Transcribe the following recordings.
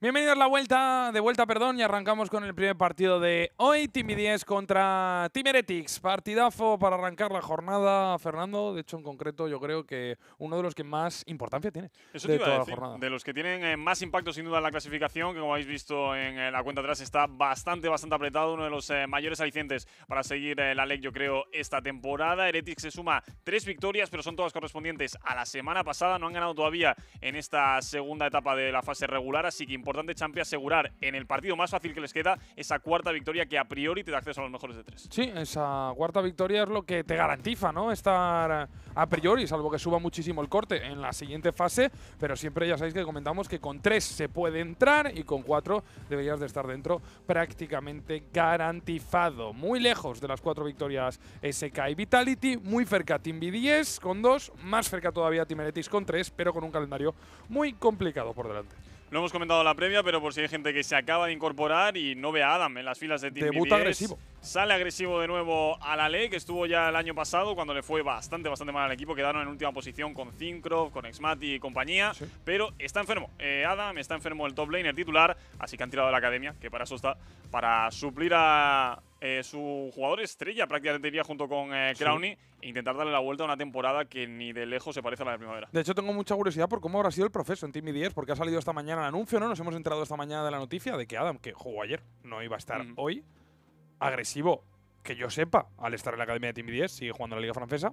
Bienvenidos la vuelta, de vuelta, perdón, y arrancamos con el primer partido de hoy, Timmy e 10 contra Team Heretics. Partidazo para arrancar la jornada, Fernando. De hecho, en concreto, yo creo que uno de los que más importancia tiene Eso de toda la jornada. De los que tienen eh, más impacto, sin duda, en la clasificación, que como habéis visto en eh, la cuenta atrás, está bastante, bastante apretado. Uno de los eh, mayores alicientes para seguir la LEC, yo creo, esta temporada. Heretics se suma tres victorias, pero son todas correspondientes a la semana pasada. No han ganado todavía en esta segunda etapa de la fase regular, así que importante, Champi, asegurar en el partido más fácil que les queda esa cuarta victoria que a priori te da acceso a los mejores de tres. Sí, esa cuarta victoria es lo que te garantiza, ¿no? Estar a priori, salvo que suba muchísimo el corte en la siguiente fase, pero siempre ya sabéis que comentamos que con tres se puede entrar y con cuatro deberías de estar dentro prácticamente garantizado. Muy lejos de las cuatro victorias SK y Vitality, muy cerca Team B10 con dos, más cerca todavía Team con tres, pero con un calendario muy complicado por delante. Lo hemos comentado en la previa, pero por si hay gente que se acaba de incorporar y no ve a Adam en las filas de Team Debuta agresivo. Sale agresivo de nuevo a la ley, que estuvo ya el año pasado cuando le fue bastante, bastante mal al equipo. Quedaron en última posición con Zincroft, con Exmati y compañía. Pero está enfermo. Eh, Adam está enfermo el top laner titular, así que han tirado a la academia, que para eso está, para suplir a, eh, su jugador estrella prácticamente diría junto con eh, e intentar darle la vuelta a una temporada que ni de lejos se parece a la de primavera. De hecho, tengo mucha curiosidad por cómo habrá sido el proceso en Team 10 porque ha salido esta mañana el anuncio, ¿no? Nos hemos enterado esta mañana de la noticia de que Adam, que jugó ayer, no iba a estar hoy, agresivo, que yo sepa, al estar en la academia de Team 10 sigue jugando en la Liga Francesa,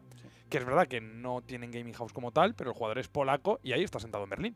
que es verdad que no tienen Gaming House como tal, pero el jugador es polaco y ahí está sentado en Berlín.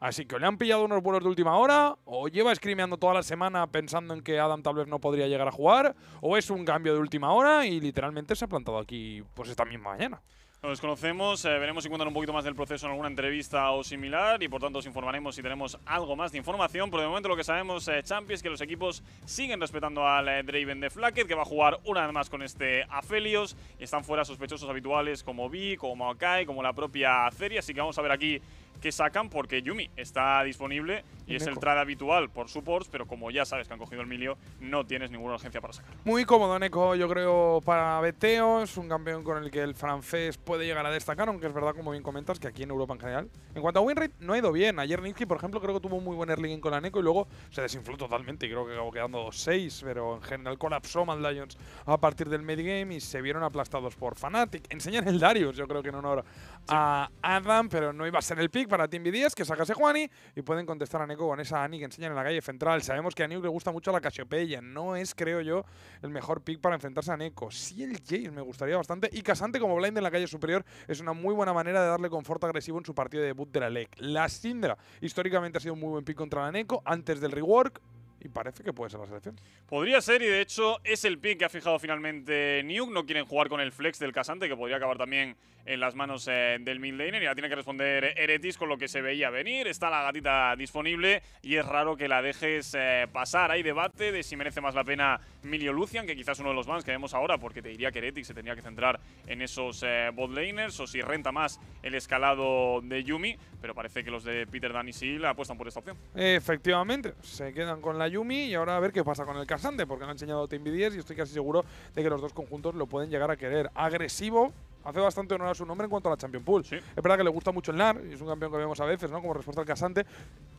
Así que le han pillado unos vuelos de última hora, o lleva escrimeando toda la semana pensando en que Adam tal vez no podría llegar a jugar, o es un cambio de última hora y literalmente se ha plantado aquí pues esta misma mañana. Nos conocemos, eh, veremos si cuentan un poquito más del proceso en alguna entrevista o similar y por tanto os informaremos si tenemos algo más de información. Por el momento lo que sabemos, eh, Champions, es que los equipos siguen respetando al eh, Draven de Flacket, que va a jugar una vez más con este Afelios. Están fuera sospechosos habituales como Vi, como Akai, como la propia Ceria, así que vamos a ver aquí que sacan porque Yumi está disponible y, es el trade habitual por supports, pero como ya sabes que han cogido el milio, no tienes ninguna urgencia para sacar. Muy cómodo Neko, yo creo, para Beteos Es un campeón con el que el francés puede llegar a destacar, aunque es verdad, como bien comentas, que aquí en Europa en general. En cuanto a winrate, no ha ido bien. Ayer Ninsky, por ejemplo, creo que tuvo muy buen early con la Neko y luego se desinfló totalmente y creo que acabó quedando 6, pero en general colapsó Mad Lions a partir del game y se vieron aplastados por Fnatic. Enseñan el Darius, yo creo que en honor a Adam, pero no iba a ser el pick para Team b que sacase Juani y pueden contestar a Neko con esa Ani que enseñan en la calle central. Sabemos que a Niu le gusta mucho la Casiopeya. No es, creo yo, el mejor pick para enfrentarse a Neko. si el James me gustaría bastante. Y Casante como blind en la calle superior es una muy buena manera de darle confort agresivo en su partido de debut de la LEC. La Sindra históricamente ha sido un muy buen pick contra la Neko antes del rework y parece que puede ser la selección. Podría ser y de hecho es el pick que ha fijado finalmente Nuke. No quieren jugar con el flex del Casante que podría acabar también en las manos eh, del midlaner y la tiene que responder Eretis con lo que se veía venir. Está la gatita disponible y es raro que la dejes eh, pasar. Hay debate de si merece más la pena Milio Lucian, que quizás uno de los más que vemos ahora, porque te diría que Eretis se tenía que centrar en esos eh, bot botlaners o si renta más el escalado de Yumi, pero parece que los de Peter, Dan y la apuestan por esta opción. Efectivamente, se quedan con la Yumi y ahora a ver qué pasa con el Casante, porque han enseñado Team B10 y estoy casi seguro de que los dos conjuntos lo pueden llegar a querer. Agresivo, hace bastante honor a su nombre en cuanto a la Champion Pool. Es verdad que le gusta mucho el NAR, y es un campeón que vemos a veces, ¿no? Como respuesta al casante.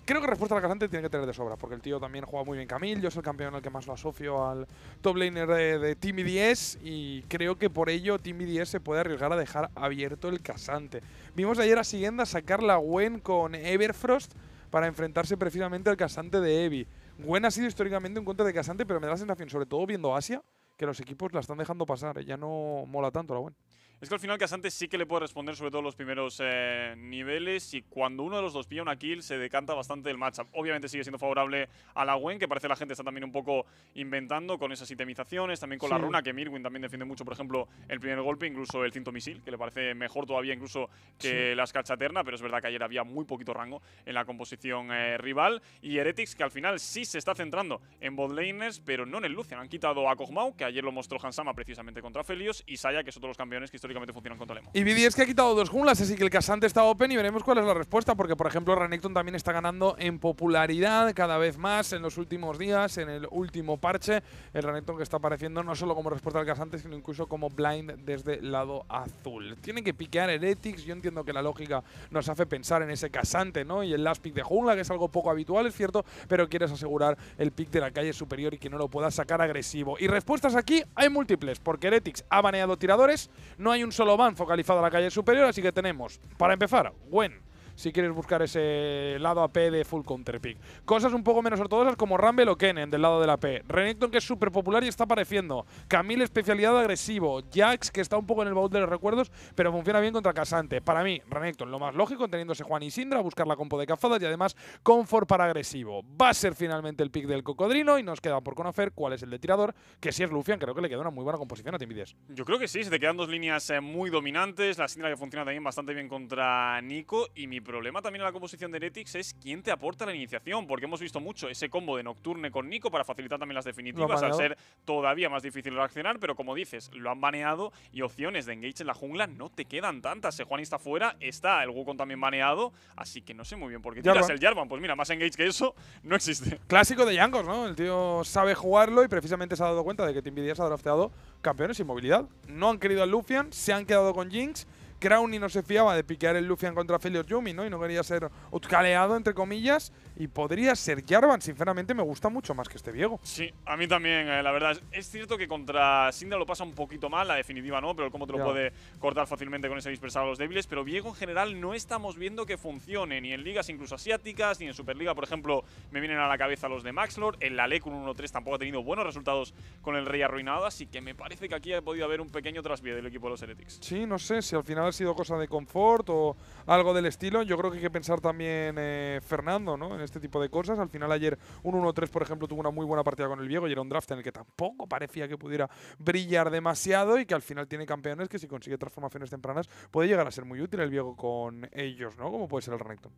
Creo que respuesta al casante tiene que tener de sobra, porque el tío también juega muy bien Camille, yo soy el campeón al que más lo asocio al top laner de, Team 10 y creo que por ello Team 10 se puede arriesgar a dejar abierto el casante. Vimos ayer a Siguienda sacar la Gwen con Everfrost para enfrentarse precisamente al casante de Evi buena ha sido históricamente un contra de Casante, pero me da la sensación, sobre todo viendo Asia, que los equipos la están dejando pasar. ¿eh? Ya no mola tanto la buena es que al final Casante sí que le puede responder sobre todo los primeros eh, niveles y cuando uno de los dos pilla una kill se decanta bastante el matchup. Obviamente sigue siendo favorable a la Gwen, que parece la gente está también un poco inventando con esas itemizaciones, también con la runa que Mirwin también defiende mucho, por ejemplo, el primer golpe, incluso el cinto misil, que le parece mejor todavía incluso que las la pero es verdad que ayer había muy poquito rango en la composición eh, rival y Heretics que al final sí se está centrando en botlaners, pero no en el Lucian. Han quitado a Kog'Maw, que ayer lo mostró Hansama precisamente contra Felios, y Saya, que es otro de los campeones que funcionan contra Y BDS es que ha quitado dos junglas, así que el Casante está open y veremos cuál es la respuesta, porque por ejemplo Renekton también está ganando en popularidad cada vez más en los últimos días, en el último parche. El Renekton que está apareciendo no solo como respuesta al Casante, sino incluso como blind desde el lado azul. Tienen que piquear el Heretics, yo entiendo que la lógica nos hace pensar en ese Casante, ¿no? Y el last pick de jungla, que es algo poco habitual, es cierto, pero quieres asegurar el pick de la calle superior y que no lo puedas sacar agresivo. Y respuestas aquí hay múltiples, porque Heretics ha baneado tiradores, no hay un solo van focalizado a la calle superior, así que tenemos, para empezar, Gwen si quieres buscar ese lado AP de full counter pick. Cosas un poco menos ortodoxas como Rumble o Kennen del lado de la P. Renekton que es súper popular y está apareciendo. Camille especialidad agresivo. Jax que está un poco en el baúl de los recuerdos pero funciona bien contra Casante. Para mí, Renekton lo más lógico teniéndose Juan y Sindra, buscar la compo de cazadas y además confort para agresivo. Va a ser finalmente el pick del cocodrilo y nos queda por conocer cuál es el de tirador, que si es Lufian, creo que le queda una muy buena composición a Timidez. Yo creo que sí, se te quedan dos líneas eh, muy dominantes. La Sindra que funciona también bastante bien contra Nico y mi problema también en la composición de Heretics es quién te aporta la iniciación, porque hemos visto mucho ese combo de Nocturne con Nico para facilitar también las definitivas, al ser todavía más difícil reaccionar, pero como dices, lo han baneado y opciones de engage en la jungla no te quedan tantas. Eh, Juan está fuera, está el Wukong también baneado, así que no sé muy bien por qué tiras el Jarvan. Pues mira, más engage que eso no existe. Clásico de Yangos, ¿no? El tío sabe jugarlo y precisamente se ha dado cuenta de que Team se ha drafteado campeones sin movilidad. No han querido a Lufian, se han quedado con Jinx Crowney no se fiaba de piquear el Lufian contra Felios Yumi, ¿no? Y no quería ser utcaleado, entre comillas. Y podría ser Jarvan, sinceramente me gusta mucho más que este Viego. Sí, a mí también, eh, la verdad. Es cierto que contra Sindra lo pasa un poquito mal, la definitiva no, pero cómo te lo puede cortar fácilmente con ese dispersado a los débiles. Pero Viego en general no estamos viendo que funcione, ni en ligas incluso asiáticas, ni en Superliga, por ejemplo, me vienen a la cabeza los de Maxlord. En la LEC 1-3 tampoco ha tenido buenos resultados con el Rey arruinado, así que me parece que aquí ha podido haber un pequeño trasvío del equipo de los Heretics. Sí, no sé si al final sido cosa de confort o algo del estilo. Yo creo que hay que pensar también eh, Fernando ¿no? en este tipo de cosas. Al final ayer un 1-3, por ejemplo, tuvo una muy buena partida con el Viego y era un draft en el que tampoco parecía que pudiera brillar demasiado y que al final tiene campeones que si consigue transformaciones tempranas puede llegar a ser muy útil el Viego con ellos, ¿no? Como puede ser el Renekton.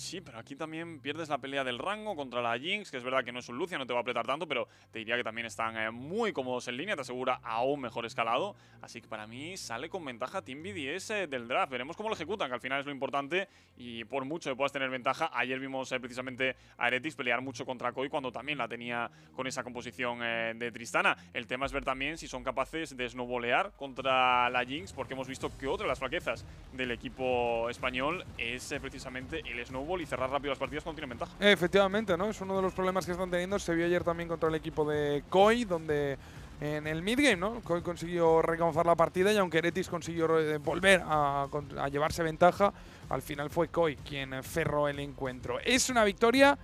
Sí, pero aquí también pierdes la pelea del rango contra la Jinx, que es verdad que no es un Lucia, no te va a apretar tanto, pero te diría que también están eh, muy cómodos en línea, te asegura aún mejor escalado. Así que para mí sale con ventaja Team BDS eh, del draft. Veremos cómo lo ejecutan, que al final es lo importante y por mucho que puedas tener ventaja. Ayer vimos eh, precisamente a Eretis pelear mucho contra Koi cuando también la tenía con esa composición de Tristana. El tema es ver también si son capaces de snowbolear contra la Jinx, porque hemos visto que otra de las flaquezas del equipo español es precisamente el snowball y cerrar rápido las partidas cuando tienen ventaja. Efectivamente, ¿no? Es uno de los problemas que están teniendo. Se vio ayer también contra el equipo de Koi, donde en el midgame, ¿no? Koi consiguió recauzar la partida y aunque Heretics consiguió eh, volver a, llevarse ventaja, al final fue Koi quien cerró el encuentro. Es una victoria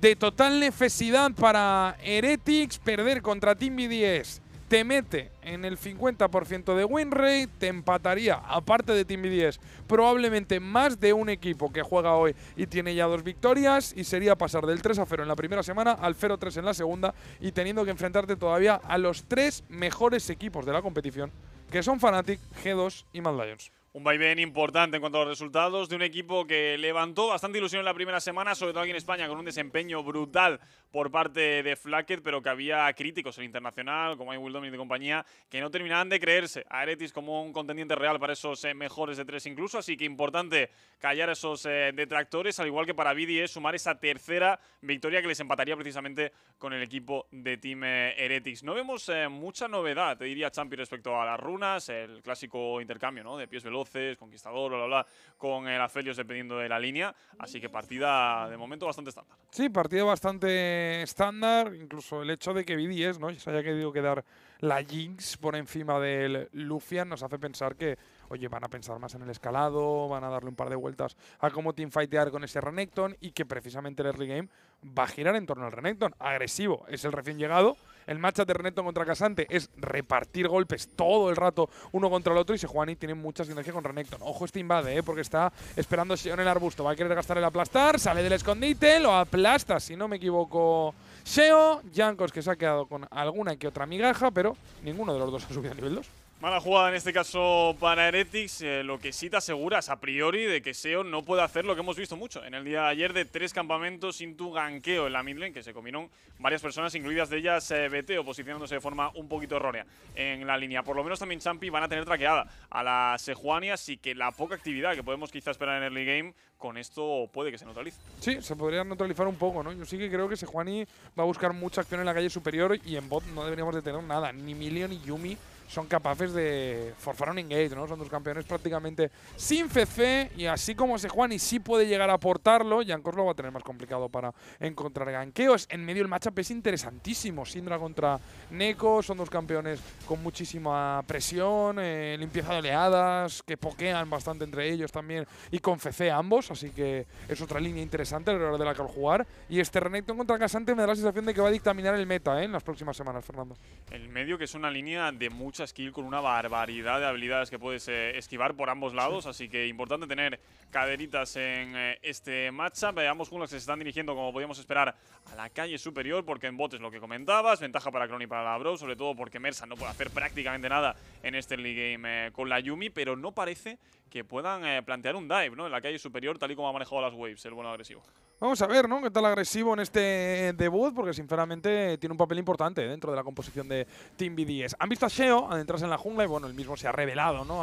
de total necesidad para Heretics perder contra Team BDS te mete en el 50% de win rate, te empataría, aparte de Team B10, probablemente más de un equipo que juega hoy y tiene ya dos victorias y sería pasar del 3 a 0 en la primera semana al 0-3 en la segunda y teniendo que enfrentarte todavía a los tres mejores equipos de la competición, que son Fnatic, G2 y Mad Lions un vaivén importante en cuanto a los resultados de un equipo que levantó bastante ilusión en la primera semana, sobre todo aquí en España, con un desempeño brutal por parte de Flackett, pero que había críticos en internacional, como hay Will Dominic y compañía, que no terminaban de creerse a Eretis como un contendiente real para esos eh, mejores de tres incluso, así que importante callar esos eh, detractores, al igual que para Vidi es sumar esa tercera victoria que les empataría precisamente con el equipo de Team Heretics. Eh, no vemos mucha novedad, te diría Champi, respecto a las runas, el clásico intercambio ¿no? de pies veloz Conquistador, bla, bla, bla, con el Afelios dependiendo de la línea. Así que partida de momento bastante estándar. Sí, partida bastante estándar, incluso el hecho de que BDS ¿no? se haya querido quedar la Jinx por encima del Lufian nos hace pensar que, oye, van a pensar más en el escalado, van a darle un par de vueltas a cómo teamfightear con ese Renekton y que precisamente el early game va a girar en torno al Renekton. Agresivo, es el recién llegado el match de Renekton contra Casante es repartir golpes todo el rato uno contra el otro y Sejuani tiene mucha sinergia con Renekton. Ojo, este invade, eh, porque está esperando si en el arbusto. Va a querer gastar el aplastar, sale del escondite, lo aplasta, si no me equivoco. Seo, Jankos que se ha quedado con alguna que otra migaja, pero ninguno de los dos ha subido a nivel 2. Mala jugada en este caso para Heretics, eh, lo que sí te aseguras a priori de que Seo no puede hacer lo que hemos visto mucho en el día de ayer de tres campamentos sin tu ganqueo en la midlane, que se comieron varias personas, incluidas de ellas eh, o posicionándose de forma un poquito errónea en la línea. Por lo menos también Champi van a tener traqueada a la Sejuani, así que la poca actividad que podemos quizás esperar en early game, con esto puede que se neutralice. Sí, se podría neutralizar un poco, ¿no? Yo sí que creo que Sejuani va a buscar mucha acción en la calle superior y en bot no deberíamos de tener nada, ni Milion ni Yumi son capaces de forzar un engage, ¿no? Son dos campeones prácticamente sin CC y así como se Juan y sí puede llegar a aportarlo, Jankos lo va a tener más complicado para encontrar ganqueos. En medio el matchup es interesantísimo, Sindra contra Neko, son dos campeones con muchísima presión, eh, limpieza de oleadas, que pokean bastante entre ellos también y con CC ambos, así que es otra línea interesante a la hora de la que jugar. Y este Renekton contra Casante me da la sensación de que va a dictaminar el meta ¿eh? en las próximas semanas, Fernando. El medio que es una línea de mucho mucha skill, con una barbaridad de habilidades que puedes eh, esquivar por ambos lados, así que importante tener caderitas en eh, este matchup. Veamos cómo se están dirigiendo, como podíamos esperar, a la calle superior, porque en botes lo que comentabas, ventaja para Clon y para la Bro, sobre todo porque Mersa no puede hacer prácticamente nada en este league game eh, con la Yumi, pero no parece que puedan plantear un dive ¿no? en la calle superior, tal y como ha manejado las waves el bueno agresivo. Vamos a ver, ¿no? Qué tal agresivo en este eh, debut, porque sinceramente tiene un papel importante eh, dentro de la composición de Team BDS. Han visto a Sheo adentrarse en la jungla y bueno, el mismo se ha revelado, ¿no?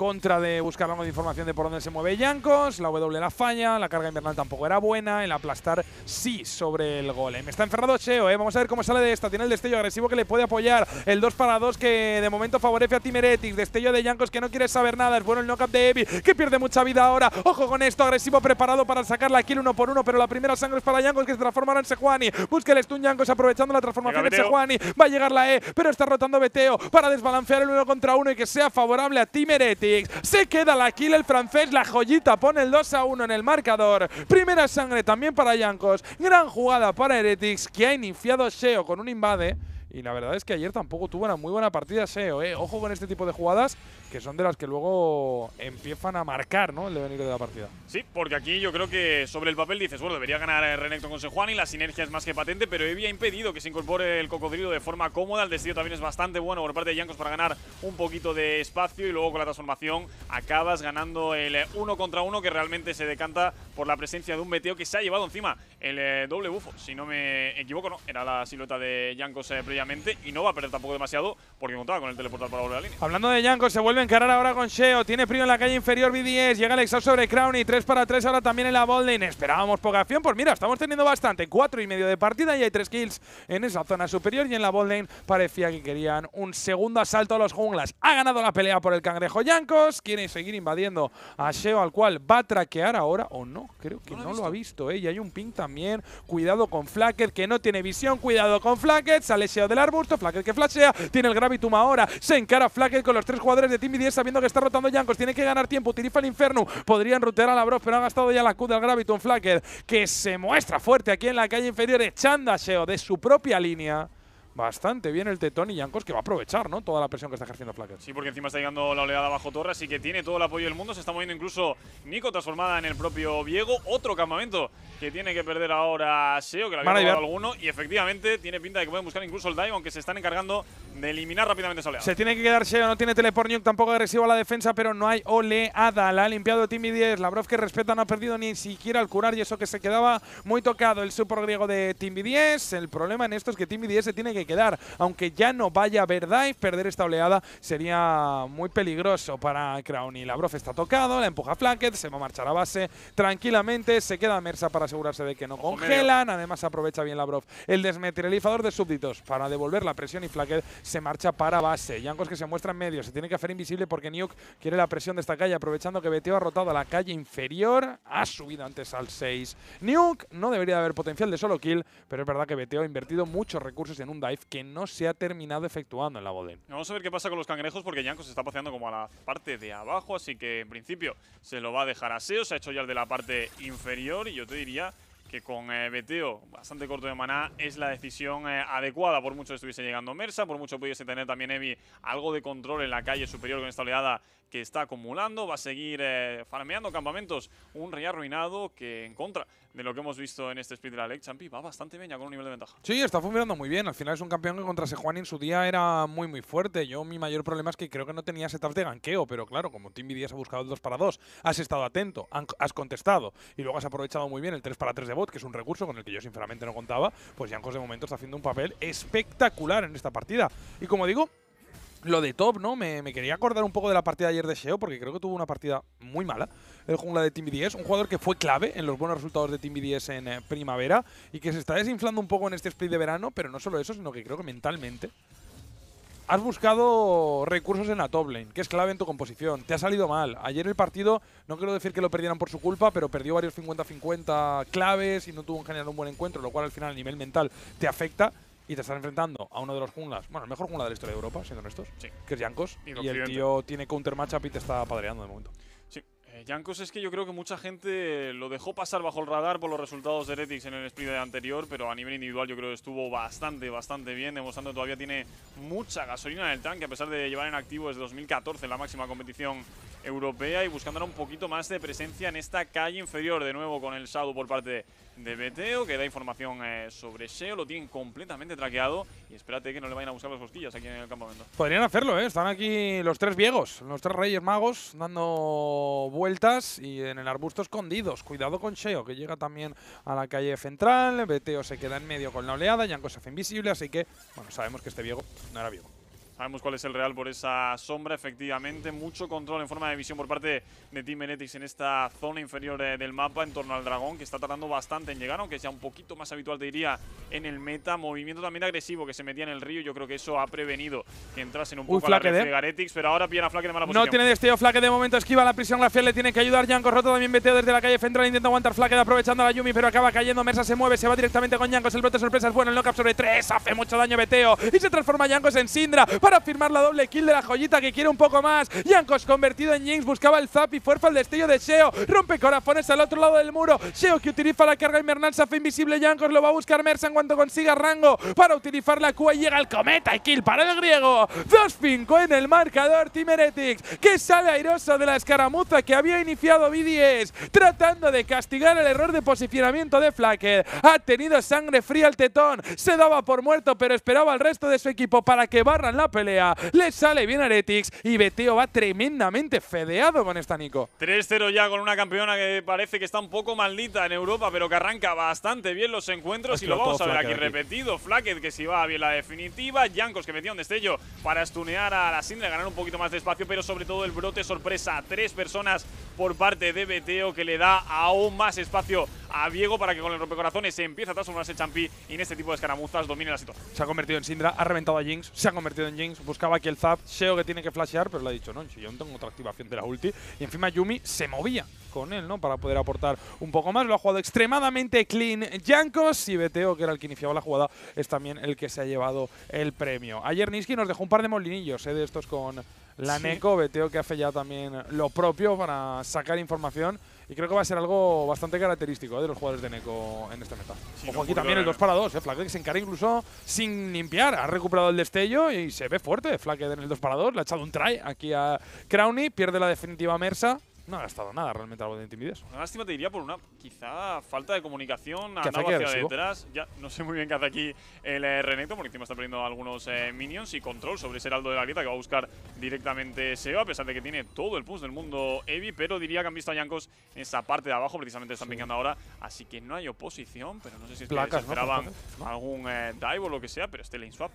contra de buscar algo de información de por dónde se mueve Yankos, la W la falla, la carga invernal tampoco era buena, el aplastar sí sobre el golem. Está enferrado Cheo, ¿eh? vamos a ver cómo sale de esta, tiene el destello agresivo que le puede apoyar, el 2 para 2 que de momento favorece a Timeretics, destello de Yankos que no quiere saber nada, es bueno el knockup de Evi que pierde mucha vida ahora, ojo con esto, agresivo preparado para sacarla aquí kill uno por uno, pero la primera sangre es para Yankos que se transformará en Sejuani, busca el stun Yankos aprovechando la transformación de Sejuani, va a llegar la E, pero está rotando Beteo para desbalancear el uno contra uno y que sea favorable a Timeretic. Se queda la kill el francés, la joyita pone el 2 a 1 en el marcador. Primera sangre también para Yankos. Gran jugada para Heretics que ha iniciado Seo con un invade. Y la verdad es que ayer tampoco tuvo una muy buena partida SEO, ¿eh? Ojo con este tipo de jugadas que son de las que luego empiezan a marcar ¿no? el devenir de la partida. Sí, porque aquí yo creo que sobre el papel dices, bueno, debería ganar Renekton con Sejuani, la sinergia es más que patente, pero Evi ha impedido que se incorpore el cocodrilo de forma cómoda, el destino también es bastante bueno por parte de Yankos para ganar un poquito de espacio y luego con la transformación acabas ganando el uno contra uno que realmente se decanta por la presencia de un meteo que se ha llevado encima el eh, doble bufo, si no me equivoco, no, era la silueta de Yankos eh, previamente y no va a perder tampoco demasiado porque contaba con el teleportal para volver a la línea. Hablando de Yankos, se vuelve encarar ahora con Sheo. Tiene frío en la calle inferior V10 Llega el exhaust sobre y 3 para 3 ahora también en la Bolden Esperábamos poca acción. Pues mira, estamos teniendo bastante. 4 y medio de partida y hay 3 kills en esa zona superior. Y en la Bolden parecía que querían un segundo asalto a los junglas. Ha ganado la pelea por el cangrejo Yankos. Quiere seguir invadiendo a Sheo, al cual va a traquear ahora o no. Creo que no, lo ha visto. Eh. Y hay un ping también. Cuidado con Flacket, que no tiene visión. Cuidado con Flacket. Sale Sheo del arbusto. Flacket que flashea. Tiene el Gravitum ahora. Se encara Flacket con los tres jugadores de Team sabiendo que está rotando Jankos. Tiene que ganar tiempo. Tirifa el Inferno. Podrían rotear a la Bros, pero han gastado ya la Q del Graviton Flacker, que se muestra fuerte aquí en la calle inferior, echando a Sheo de su propia línea bastante bien el tetón y Yankos que va a aprovechar ¿no? toda la presión que está ejerciendo Flacker. Sí, porque encima está llegando la oleada bajo torre, así que tiene todo el apoyo del mundo. Se está moviendo incluso Nico transformada en el propio Viego. Otro campamento que tiene que perder ahora Seo, que la había robado alguno. Y efectivamente tiene pinta de que pueden buscar incluso el dive, aunque se están encargando de eliminar rápidamente esa oleada. Se tiene que quedar Seo, no tiene teleport tampoco agresivo a la defensa, pero no hay oleada. La ha limpiado Timmy 10. la Brof que respeta no ha perdido ni siquiera el curar y eso que se quedaba muy tocado el super griego de Timmy 10. El problema en esto es que Timmy 10 se tiene que quedar. Aunque ya no vaya a ver dive, perder esta oleada sería muy peligroso para y La Brof está tocado, la empuja Flaket, se va a marchar a base tranquilamente, se queda Mersa para asegurarse de que no congelan. Además aprovecha bien la Brof el desmaterializador de súbditos para devolver la presión y Flaket se marcha para base. Yankos que se muestra en medio, se tiene que hacer invisible porque Nuke quiere la presión de esta calle, aprovechando que Beteo ha rotado a la calle inferior, ha subido antes al 6. Nuke no debería haber potencial de solo kill, pero es verdad que Beteo ha invertido muchos recursos en un que no se ha terminado efectuando en la bodega Vamos a ver qué pasa con los cangrejos porque Yanko se está paseando como a la parte de abajo, así que en principio se lo va a dejar a O se ha hecho ya el de la parte inferior y yo te diría que con eh, bastante corto de maná es la decisión eh, adecuada. Por mucho estuviese llegando Mersa, por mucho pudiese tener también Evi algo de control en la calle superior con esta oleada que está acumulando. Va a seguir eh, farmeando campamentos. Un rey arruinado que en contra de lo que hemos visto en este Speed de la Lake Champi va bastante bien ya con un nivel de ventaja. Sí, está funcionando muy bien. Al final es un campeón que contra Sejuani en su día era muy muy fuerte. Yo mi mayor problema es que creo que no tenía setups de ganqueo, pero claro, como Team Vidias ha buscado el 2 para 2, has estado atento, has contestado y luego has aprovechado muy bien el 3 para 3 de que es un recurso con el que yo sinceramente no contaba, pues Jankos de momento está haciendo un papel espectacular en esta partida. Y como digo, lo de top, ¿no? Me, quería acordar un poco de la partida ayer de Sheo, porque creo que tuvo una partida muy mala el jungla de Team B10, un jugador que fue clave en los buenos resultados de Team B10 en eh, primavera y que se está desinflando un poco en este split de verano, pero no solo eso, sino que creo que mentalmente Has buscado recursos en la top que es clave en tu composición. Te ha salido mal. Ayer el partido, no quiero decir que lo perdieran por su culpa, pero perdió varios 50-50 claves y no tuvo en general un buen encuentro, lo cual al final a nivel mental te afecta y te están enfrentando a uno de los junglas, bueno, el mejor jungla de la historia de Europa, siendo honestos, sí. que es Jankos, y, el tío tiene counter matchup y te está padreando de momento. Jankos eh, es que yo creo que mucha gente lo dejó pasar bajo el radar por los resultados de Heretics en el sprint anterior, pero a nivel individual yo creo que estuvo bastante, bastante bien, demostrando que todavía tiene mucha gasolina en el tanque, a pesar de llevar en activo desde 2014 la máxima competición europea y buscando un poquito más de presencia en esta calle inferior. De nuevo con el Shadow por parte de Beteo, que da información eh, sobre Sheo lo tienen completamente traqueado y espérate que no le vayan a buscar las costillas aquí en el campamento. Podrían hacerlo, ¿eh? están aquí los tres viejos, los tres reyes magos dando vueltas y en el arbusto escondidos. Cuidado con Sheo que llega también a la calle central, Beteo se queda en medio con la oleada, Yanko se hace invisible, así que bueno, sabemos que este viejo no era viejo. Sabemos cuál es el Real por esa sombra, efectivamente. Mucho control en forma de visión por parte de Team Enetics en esta zona inferior eh, del mapa en torno al dragón, que está tardando bastante en llegar, aunque sea un poquito más habitual, te diría, en el meta. Movimiento también agresivo que se metía en el río. Yo creo que eso ha prevenido que entrasen un poco de pero ahora pillan a Flaque de mala posición. No tiene destello Flaque de momento, esquiva la prisión. fiel le tiene que ayudar. Yanko roto también veteo desde la calle central. Intenta aguantar Flaque aprovechando a la Yumi, pero acaba cayendo. Mersa se mueve, se va directamente con Yankos. El brote sorpresa es bueno. El knock-up sobre 3 hace mucho daño veteo y se transforma Yankos en Sindra para firmar la doble kill de la joyita que quiere un poco más. Yankos convertido en Jinx, buscaba el zap y fuerza el destello de Seo. Rompe corazones al otro lado del muro. Seo que utiliza la carga invernal, se hace invisible Yankos, lo va a buscar Mersan cuando consiga rango para utilizar la Q y llega el cometa y kill para el griego. 2-5 en el marcador Team que sale airoso de la escaramuza que había iniciado BDS, tratando de castigar el error de posicionamiento de Flaker. Ha tenido sangre fría el tetón, se daba por muerto pero esperaba al resto de su equipo para que barran la pelota le sale bien a Aretix y Beteo va tremendamente fedeado con esta Nico. 3-0 ya con una campeona que parece que está un poco maldita en Europa, pero que arranca bastante bien los encuentros y lo vamos a ver aquí, repetido. Flaket que si va bien la definitiva. Yankos que metía un destello para estunear a la y ganar un poquito más de espacio, pero sobre todo el brote sorpresa. Tres personas por parte de Beteo que le da aún más espacio a Diego para que con el rompecorazones se empiece a transformarse Champi y en este tipo de escaramuzas domine la situación. Se ha convertido en Sindra, ha reventado a Jinx, se ha convertido en Jinx, buscaba aquí el Zap, seo que tiene que flashear, pero le ha dicho, no, yo no tengo otra activación de la ulti. Y encima Yumi se movía con él, ¿no? Para poder aportar un poco más. Lo ha jugado extremadamente clean Jankos y Beteo, que era el que iniciaba la jugada, es también el que se ha llevado el premio. Ayer Niski nos dejó un par de molinillos ¿eh? de estos con la Neko. Beteo que hace ya también lo propio para sacar información y creo que va a ser algo bastante característico ¿eh? de los jugadores de Neko en esta meta. Ojo aquí también el 2 para 2. ¿eh? se encara incluso sin limpiar. Ha recuperado el destello y se ve fuerte. FlaKed en el 2 para 2. Le ha echado un try aquí a Crowny. Pierde la definitiva Mersa. No ha gastado nada realmente algo de intimidez. Una lástima te diría por una quizá falta de comunicación. Andaba hacia detrás. Ya no sé muy bien qué hace aquí el eh, reneto porque encima está perdiendo algunos eh, minions y control sobre ese heraldo de la grieta que va a buscar directamente Seo a pesar de que tiene todo el push del mundo Evi. Pero diría que han visto a Yankos en esa parte de abajo. Precisamente están sí. ahora. Así que no hay oposición. Pero no sé si que se esperaban algún eh, dive o lo que sea. Pero este lane swap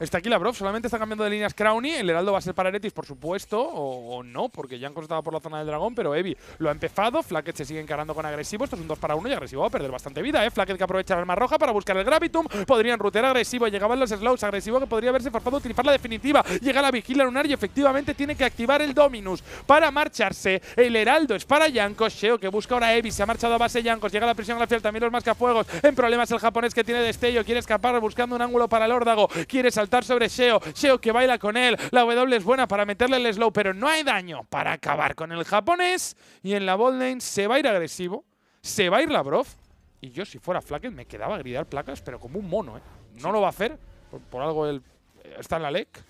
Está aquí la Lavrov, solamente está cambiando de líneas Crowny. El Heraldo va a ser para Eretis, por supuesto, o, no, porque yankos estaba por la zona del dragón, pero Evi lo ha empezado. Flaket se sigue encarando con agresivo. Esto es un 2 para 1 y agresivo va a perder bastante vida, ¿eh? Flaket que aprovecha la arma roja para buscar el Gravitum. Podrían rutear agresivo. Llegaban los slows agresivo que podría haberse forzado a utilizar la definitiva. Llega la vigila lunar y efectivamente tiene que activar el Dominus para marcharse. El Heraldo es para yankos Sheo que busca ahora Evi. Se ha marchado a base yankos Llega la Prisión glacial. También los mascafuegos. En problemas el japonés que tiene destello. Quiere escapar buscando un ángulo para el órdago quiere saltar sobre Sheo. Seo que baila con él. La W es buena para meterle el slow, pero no hay daño para acabar con el japonés. Y en la Bold lane se va a ir agresivo. Se va a ir la brof. Y yo, si fuera Flaken, me quedaba a gritar placas, pero como un mono, ¿eh? No lo va a hacer. Por, algo él está en la LEC.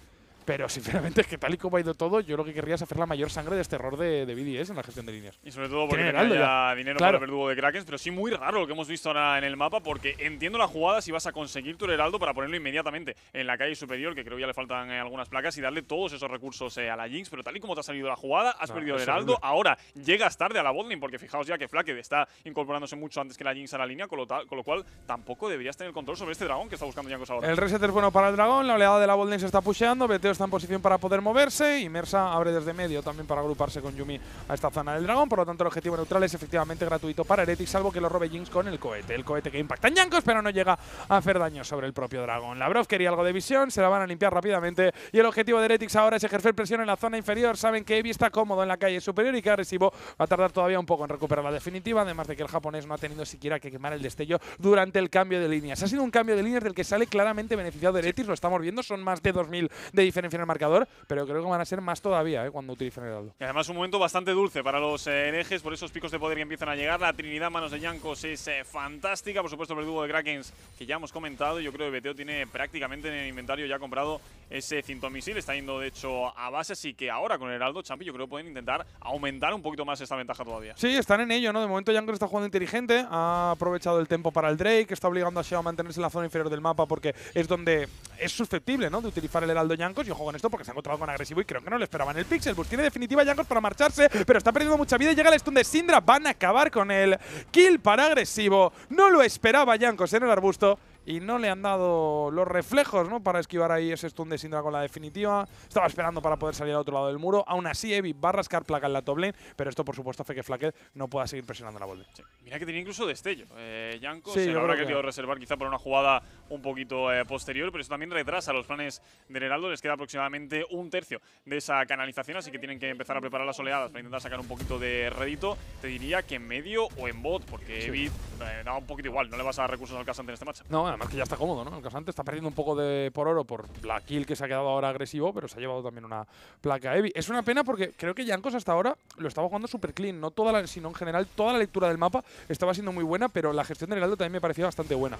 Pero sinceramente es que tal y como ha ido todo, yo lo que querría es hacer la mayor sangre de este error de, de BDS en la gestión de líneas. Y sobre todo porque ya dinero para el verdugo de Kraken, pero sí muy raro lo que hemos visto ahora en el mapa, porque entiendo la jugada si vas a conseguir tu heraldo para ponerlo inmediatamente en la calle superior, que creo ya le faltan eh, algunas placas, y darle todos esos recursos eh, a la Jinx, pero tal y como te ha salido la jugada, has ah, perdido el heraldo, ahora llegas tarde a la botlane, porque fijaos ya que Flaked está incorporándose mucho antes que la Jinx a la línea, con lo, tal, con lo cual tampoco deberías tener control sobre este dragón que está buscando Jankos ahora. El reset es bueno para el dragón, la oleada de la botlane se está pusheando, está en posición para poder moverse y Mersa abre desde medio también para agruparse con Yumi a esta zona del dragón. Por lo tanto, el objetivo neutral es efectivamente gratuito para Eretix salvo que lo robe Jinx con el cohete. El cohete que impacta en Yankos, pero no llega a hacer daño sobre el propio dragón. La Lavrov quería algo de visión, se la van a limpiar rápidamente y el objetivo de Eretix ahora es ejercer presión en la zona inferior. Saben que Evi está cómodo en la calle superior y que Arecibo va a tardar todavía un poco en recuperar la definitiva, además de que el japonés no ha tenido siquiera que quemar el destello durante el cambio de líneas. Ha sido un cambio de líneas del que sale claramente beneficiado Eretix lo estamos viendo, son más de 2.000 de diferencia en fin, el marcador, pero creo que van a ser más todavía eh, cuando utilicen el Aldo. además un momento bastante dulce para los eh, herejes, por esos picos de poder que empiezan a llegar. La Trinidad manos de yancos es eh, fantástica, por supuesto el verdugo de Krakens que ya hemos comentado. Yo creo que BTO tiene prácticamente en el inventario ya comprado ese misil Está yendo, de hecho, a base. Así que ahora con el Heraldo, Champi, yo creo que pueden intentar aumentar un poquito más esta ventaja todavía. Sí, están en ello, ¿no? De momento Yankos está jugando inteligente. Ha aprovechado el tiempo para el Drake. Está obligando a Sheo a mantenerse en la zona inferior del mapa porque es donde es susceptible, ¿no? De utilizar el Heraldo Yankos. Yo juego en esto porque se ha encontrado con agresivo y creo que no le esperaban el Pixel. Pues tiene definitiva Yankos para marcharse, pero está perdiendo mucha vida. Y llega el stun de Sindra. Van a acabar con el kill para agresivo. No lo esperaba Yankos en el arbusto y no le han dado los reflejos ¿no? para esquivar ahí ese stun de Sindra con la definitiva. Estaba esperando para poder salir al otro lado del muro. Aún así, Evi va a rascar placa en la top pero esto, por supuesto, hace que Flaquet no pueda seguir presionando la bola. Mira que tiene incluso destello. Eh, Yanko sí, se lo habrá que, reservar quizá por una jugada un poquito eh, posterior, pero eso también retrasa los planes del Heraldo. Les queda aproximadamente un tercio de esa canalización, así que tienen que empezar a preparar las oleadas para intentar sacar un poquito de redito. Te diría que en medio o en bot, porque Evi eh, da un poquito igual. No le vas a dar recursos al casante en este match. No, Además que ya está cómodo, ¿no? El Casante está perdiendo un poco de por oro por la kill que se ha quedado ahora agresivo, pero se ha llevado también una placa heavy. Es una pena porque creo que Jankos hasta ahora lo estaba jugando super clean, no toda la, sino en general toda la lectura del mapa estaba siendo muy buena, pero la gestión del Heraldo también me parecía bastante buena.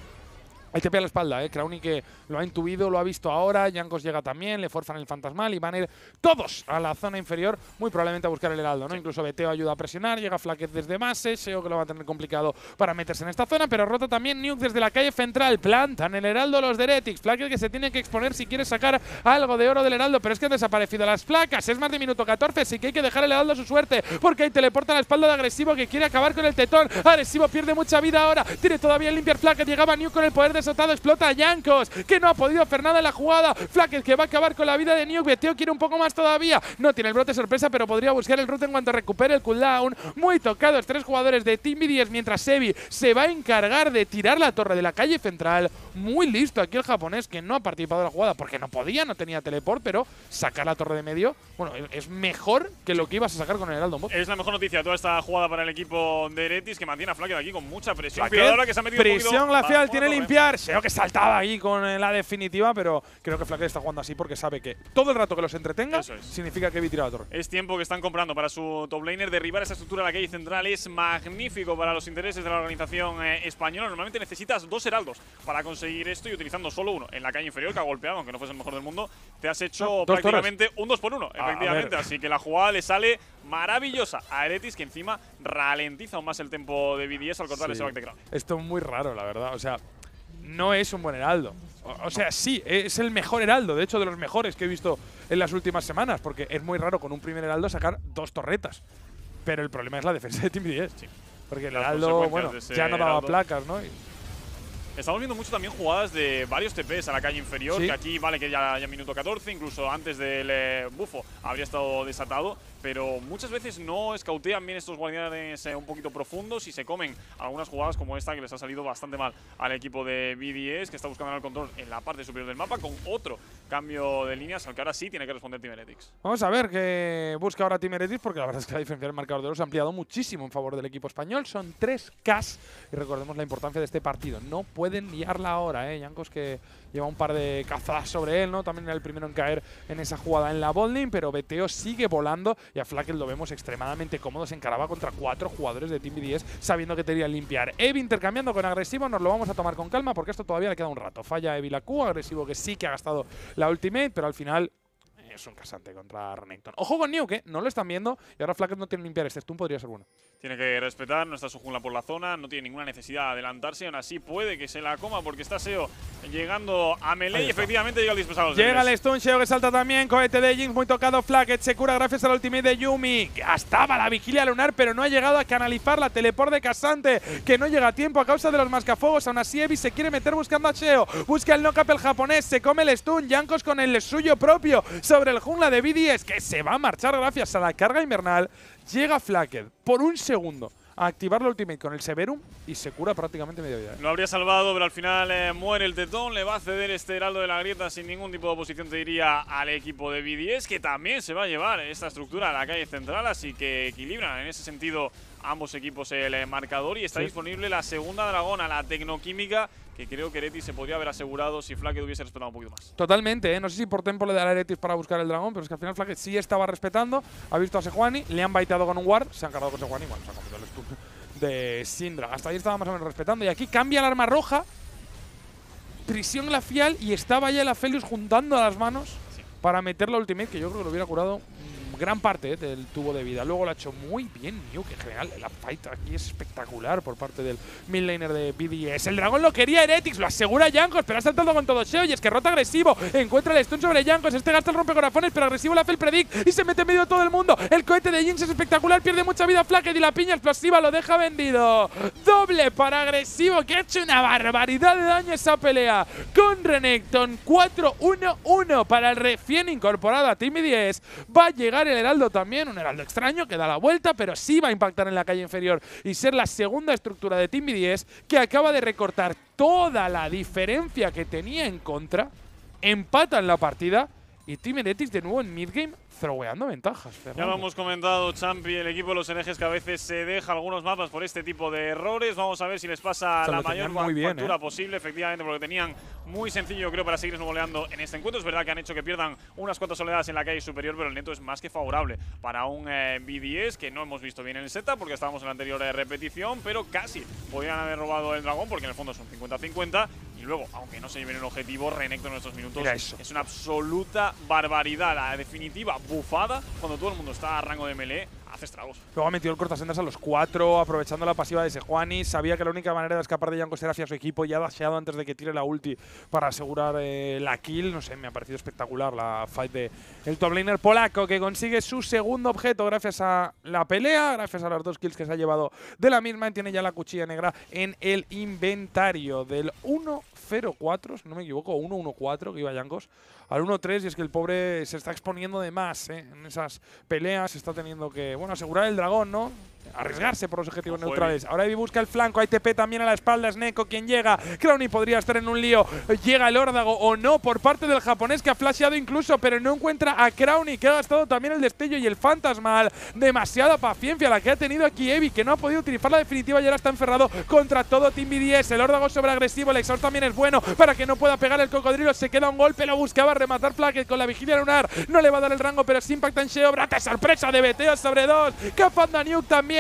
Hay que pegar la espalda, ¿eh? Crowny que lo ha intuido, lo ha visto ahora. Yangos llega también, le forzan el fantasmal y van a ir todos a la zona inferior, muy probablemente a buscar el heraldo, ¿no? Incluso Beteo ayuda a presionar, llega Flaquet desde Mase, Seo que lo va a tener complicado para meterse en esta zona, pero rota también Nuke desde la calle central. Plantan el heraldo los Deretics. Flaquet que se tiene que exponer si quiere sacar algo de oro del heraldo, pero es que han desaparecido las placas. Es más de minuto 14, así que hay que dejar el heraldo a su suerte, porque ahí teleporta a la espalda de Agresivo que quiere acabar con el tetón. Agresivo pierde mucha vida ahora, tiene todavía el limpiar Flaquet, llegaba Nuke con el poder de Sotado, explota a Yankos, que no ha podido hacer nada en la jugada. Flacker que va a acabar con la vida de Nuke. Beteo quiere un poco más todavía. No tiene el brote sorpresa, pero podría buscar el root en cuanto recupere el cooldown. Muy tocados, tres jugadores de Team B10, mientras Sebi se va a encargar de tirar la torre de la calle central. Muy listo aquí el japonés, que no ha participado en la jugada porque no podía, no tenía teleport, pero sacar la torre de medio, bueno, es mejor que lo que ibas a sacar con el Heraldo Es la mejor noticia toda esta jugada para el equipo de Eretis, que mantiene a Flacker aquí con mucha presión. Prisión presión glacial, tiene limpiar Seo que saltaba ahí con eh, la definitiva, pero creo que Flaquet está jugando así porque sabe que todo el rato que los entretenga significa que vi tirado la torre. Es tiempo que están comprando para su top laner. Derribar esa estructura de la calle central es magnífico para los intereses de la organización eh, española. Normalmente necesitas dos heraldos para conseguir esto y utilizando solo uno en la calle inferior, que ha golpeado, aunque no fuese el mejor del mundo, te has hecho prácticamente un 2 por 1 efectivamente. Así que la jugada le sale maravillosa a Eretis, que encima ralentiza aún más el tiempo de BDS al cortar ese back de Esto es muy raro, la verdad. O sea, no es un buen heraldo. O, sea, sí, es el mejor heraldo, de hecho, de los mejores que he visto en las últimas semanas, porque es muy raro con un primer heraldo sacar dos torretas. Pero el problema es la defensa de Team 10. Sí. Porque el heraldo, ya no daba placas, ¿no? Estamos viendo mucho también jugadas de varios TPs a la calle inferior, que aquí vale que ya, ya minuto 14, incluso antes del eh, bufo habría estado desatado, pero muchas veces no escautean bien estos guardianes eh, un poquito profundos y se comen algunas jugadas como esta que les ha salido bastante mal al equipo de BDS, que está buscando el control en la parte superior del mapa con otro cambio de líneas, al que ahora sí tiene que responder Heretics. Vamos a ver qué busca ahora Heretics, porque la verdad es que la diferencia del marcador de los ha ampliado muchísimo en favor del equipo español. Son 3 k y recordemos la importancia de este partido. No pueden liarla ahora, ¿eh? Yankos que lleva un par de cazadas sobre él, ¿no? También era el primero en caer en esa jugada en la botlane, pero Beteo sigue volando y a lo vemos extremadamente cómodo. Se encaraba contra cuatro jugadores de Team B10 sabiendo que tenía limpiar. Evi intercambiando con agresivo, nos lo vamos a tomar con calma porque esto todavía le queda un rato. Falla Evi la Q, agresivo que sí que ha gastado la ultimate, pero al final es un casante contra Renekton. Ojo con New, que no lo están viendo y ahora Flackel no tiene limpiar. Este stun podría ser bueno. Tiene que respetar, no está su jungla por la zona, no tiene ninguna necesidad de adelantarse. Aún así puede que se la coma porque está Seo llegando a melee y efectivamente llega el dispersado. Llega el stun, Seo que salta también, cohete de Jinx muy tocado, Flacket se cura gracias al ultimate de Yumi. Estaba la vigilia lunar pero no ha llegado a canalizar la teleport de Casante que no llega a tiempo a causa de los mascafuegos. Aún así Evi se quiere meter buscando a Seo, busca el knockup el japonés, se come el stun, Jankos con el suyo propio sobre el jungla de B10, que se va a marchar gracias a la carga invernal Llega Flacker por un segundo a activar la ultimate con el Severum y se cura prácticamente medio vida. ¿eh? Lo habría salvado, pero al final eh, muere el tetón. Le va a ceder este heraldo de la grieta sin ningún tipo de oposición, te diría, al equipo de BDS, que también se va a llevar esta estructura a la calle central, así que equilibran en ese sentido ambos equipos el eh, marcador y está disponible la segunda dragona, la tecnoquímica, que creo que Eretis se podría haber asegurado si Flaket hubiese respetado un poquito más. Totalmente, ¿eh? no sé si por tiempo le dará Eretis para buscar el dragón, pero es que al final FlaKed sí estaba respetando, ha visto a Sejuani, le han baitado con un ward, se han cargado con Sejuani, bueno, se ha cogido el stun de Sindra. Hasta ahí estaba más o menos respetando y aquí cambia el arma roja, prisión glacial y estaba ya el Aphelius juntando a las manos para meter la ultimate, que yo creo que lo hubiera curado gran parte eh, del tubo de vida. Luego lo ha hecho muy bien Nuke que en general la fight aquí es espectacular por parte del midlaner de BDS. El dragón lo quería Heretics, lo asegura Jankos, pero ha saltado con todo Sheo y es que rota agresivo. Encuentra el stun sobre Jankos, este gasta el rompecorazones, pero agresivo le hace el predict y se mete en medio de todo el mundo. El cohete de Jinx es espectacular, pierde mucha vida Flaque y la piña explosiva lo deja vendido. Doble para agresivo, que ha hecho una barbaridad de daño esa pelea con Renekton. 4-1-1 para el recién incorporado a Team 10. Va a llegar el el heraldo también, un heraldo extraño que da la vuelta, pero sí va a impactar en la calle inferior y ser la segunda estructura de Timmy 10 que acaba de recortar toda la diferencia que tenía en contra, en la partida y Team Heretics de nuevo en midgame throweando ventajas. Ya lo hemos comentado, Champi, el equipo de los herejes que a veces se deja algunos mapas por este tipo de errores. Vamos a ver si les pasa la mayor factura ¿eh? posible, efectivamente, porque tenían muy sencillo, creo, para seguir goleando en este encuentro. Es verdad que han hecho que pierdan unas cuantas oleadas en la calle superior, pero el neto es más que favorable para un eh, BDS que no hemos visto bien en el Z porque estábamos en la anterior eh, repetición, pero casi podían haber robado el dragón porque en el fondo son 50-50 y luego, aunque no se lleven el objetivo, reenecto en estos minutos es una absoluta barbaridad. La definitiva bufada cuando todo el mundo está a rango de melee hace estragos. Luego ha metido el cortasendas a los cuatro, aprovechando la pasiva de Sejuani. Sabía que la única manera de escapar de Jankos era hacia su equipo y ha dasheado antes de que tire la ulti para asegurar eh, la kill. No sé, me ha parecido espectacular la fight de el top laner polaco que consigue su segundo objeto gracias a la pelea, gracias a las dos kills que se ha llevado de la misma. Y tiene ya la cuchilla negra en el inventario del 1-0-4, si no me equivoco, 1-1-4 que iba Jankos al 1-3 y es que el pobre se está exponiendo de más eh, en esas peleas, está teniendo que bueno, asegurar el dragón, ¿no? arriesgarse por los objetivos eh. neutrales. Ahora Evi busca el flanco, Hay TP también a la espalda, es Neko quien llega. Crowny podría estar en un lío. Llega el órdago o no por parte del japonés que ha flasheado incluso, pero no encuentra a Crowny que ha gastado también el destello y el fantasmal. Demasiada paciencia la que ha tenido aquí Evi, que no ha podido utilizar la definitiva y ahora está enferrado contra todo Team BDS. El órdago sobreagresivo, el exhaust también es bueno para que no pueda pegar el cocodrilo. Se queda un golpe, lo buscaba rematar Plaque con la vigilia lunar. No le va a dar el rango, pero se impacta en Sheo. sorpresa de BTO sobre dos. Kafanda Nuke también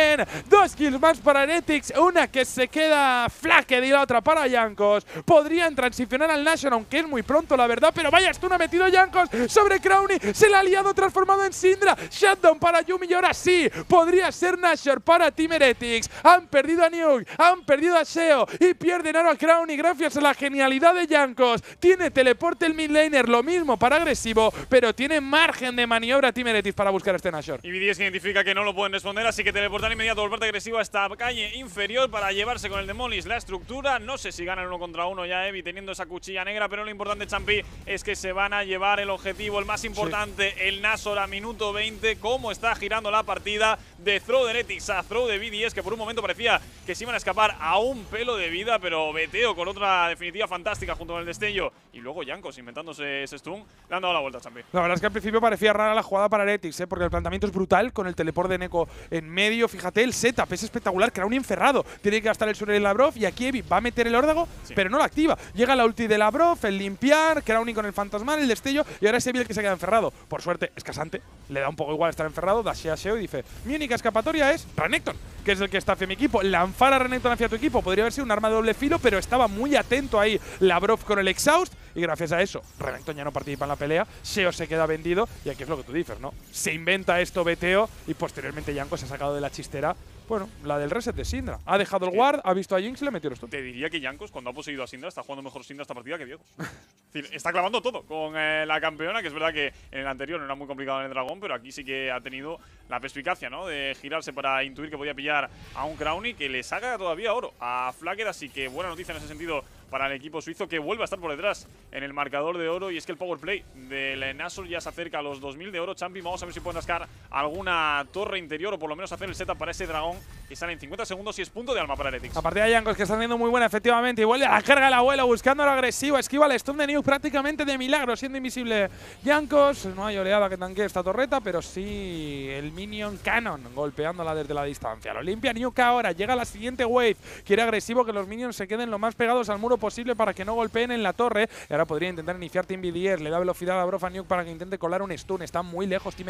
Dos kills más para Heretics. Una que se queda flaque y la otra para Jankos. Podrían transicionar al Nashor, aunque es muy pronto, la verdad. Pero vaya, no ha metido Yankos sobre Crowny. Se la ha liado transformado en Sindra. Shutdown para Yumi y ahora sí. Podría ser Nashor para Team Heretics. Han perdido a Nuke, han perdido a Seo y pierden ahora a Crowny gracias a la genialidad de Jankos. Tiene teleporte el midlaner, lo mismo para agresivo, pero tiene margen de maniobra Team para buscar este Nashor. Y BDS identifica que no lo pueden responder, así que teleporte tan inmediato por parte agresivo a esta calle inferior para llevarse con el Demolis la estructura. No sé si ganan uno contra uno ya Evi teniendo esa cuchilla negra, pero lo importante, Champi, es que se van a llevar el objetivo, el más importante, el el a minuto 20, cómo está girando la partida de Throw de Netix a Throw de es que por un momento parecía que se iban a escapar a un pelo de vida, pero Beteo con otra definitiva fantástica junto con el destello. Y luego Yankos inventándose ese stun, le han dado la vuelta, Champi. La verdad es que al principio parecía rara la jugada para Netix, ¿eh? porque el planteamiento es brutal con el teleport de Neko en medio fíjate, el setup es espectacular, crea un enferrado. Tiene que gastar el suelo en Lavrov y aquí Evi va a meter el órdago, pero no lo activa. Llega la ulti de Labrov, el limpiar, único con el fantasmal, el destello y ahora es Evi el que se queda enferrado. Por suerte, es casante. le da un poco igual estar enferrado, da Shea Sheo y dice, mi única escapatoria es Renekton, que es el que está hacia mi equipo. Lanzar a Renekton hacia tu equipo podría haber sido un arma de doble filo, pero estaba muy atento ahí Labrov con el exhaust y gracias a eso Reventón ya no participa en la pelea, Seo se queda vendido y aquí es lo que tú dices, ¿no? Se inventa esto Beteo y posteriormente Yanko se ha sacado de la chistera bueno, la del reset de Sindra. Ha dejado el guard, ha visto a Jinx y le metió esto Te diría que Jankos, cuando ha poseído a Sindra, está jugando mejor Sindra esta partida que Diego. está clavando todo con eh, la campeona, que es verdad que en el anterior no era muy complicado en el dragón, pero aquí sí que ha tenido la perspicacia, ¿no? De girarse para intuir que podía pillar a un Crowny que le saca todavía oro a Flacker, así que buena noticia en ese sentido para el equipo suizo que vuelve a estar por detrás en el marcador de oro y es que el power play del EnaSol ya se acerca a los 2000 de oro, Champi, vamos a ver si pueden rascar alguna torre interior o por lo menos hacer el setup para ese dragón y en 50 segundos y es punto de alma para Heretics. a partir de Jankos que está haciendo muy buena, efectivamente. Y vuelve a la carga el abuelo, buscando lo agresivo. Esquiva el stun de New prácticamente de milagro, siendo invisible Jankos. No hay oleada que tanque esta torreta, pero sí el minion Cannon golpeándola desde la distancia. Lo limpia New ahora, llega la siguiente wave. Quiere agresivo que los minions se queden lo más pegados al muro posible para que no golpeen en la torre. Y ahora podría intentar iniciar Team Le da velocidad a Brofa Nuke para que intente colar un stun. Está muy lejos Team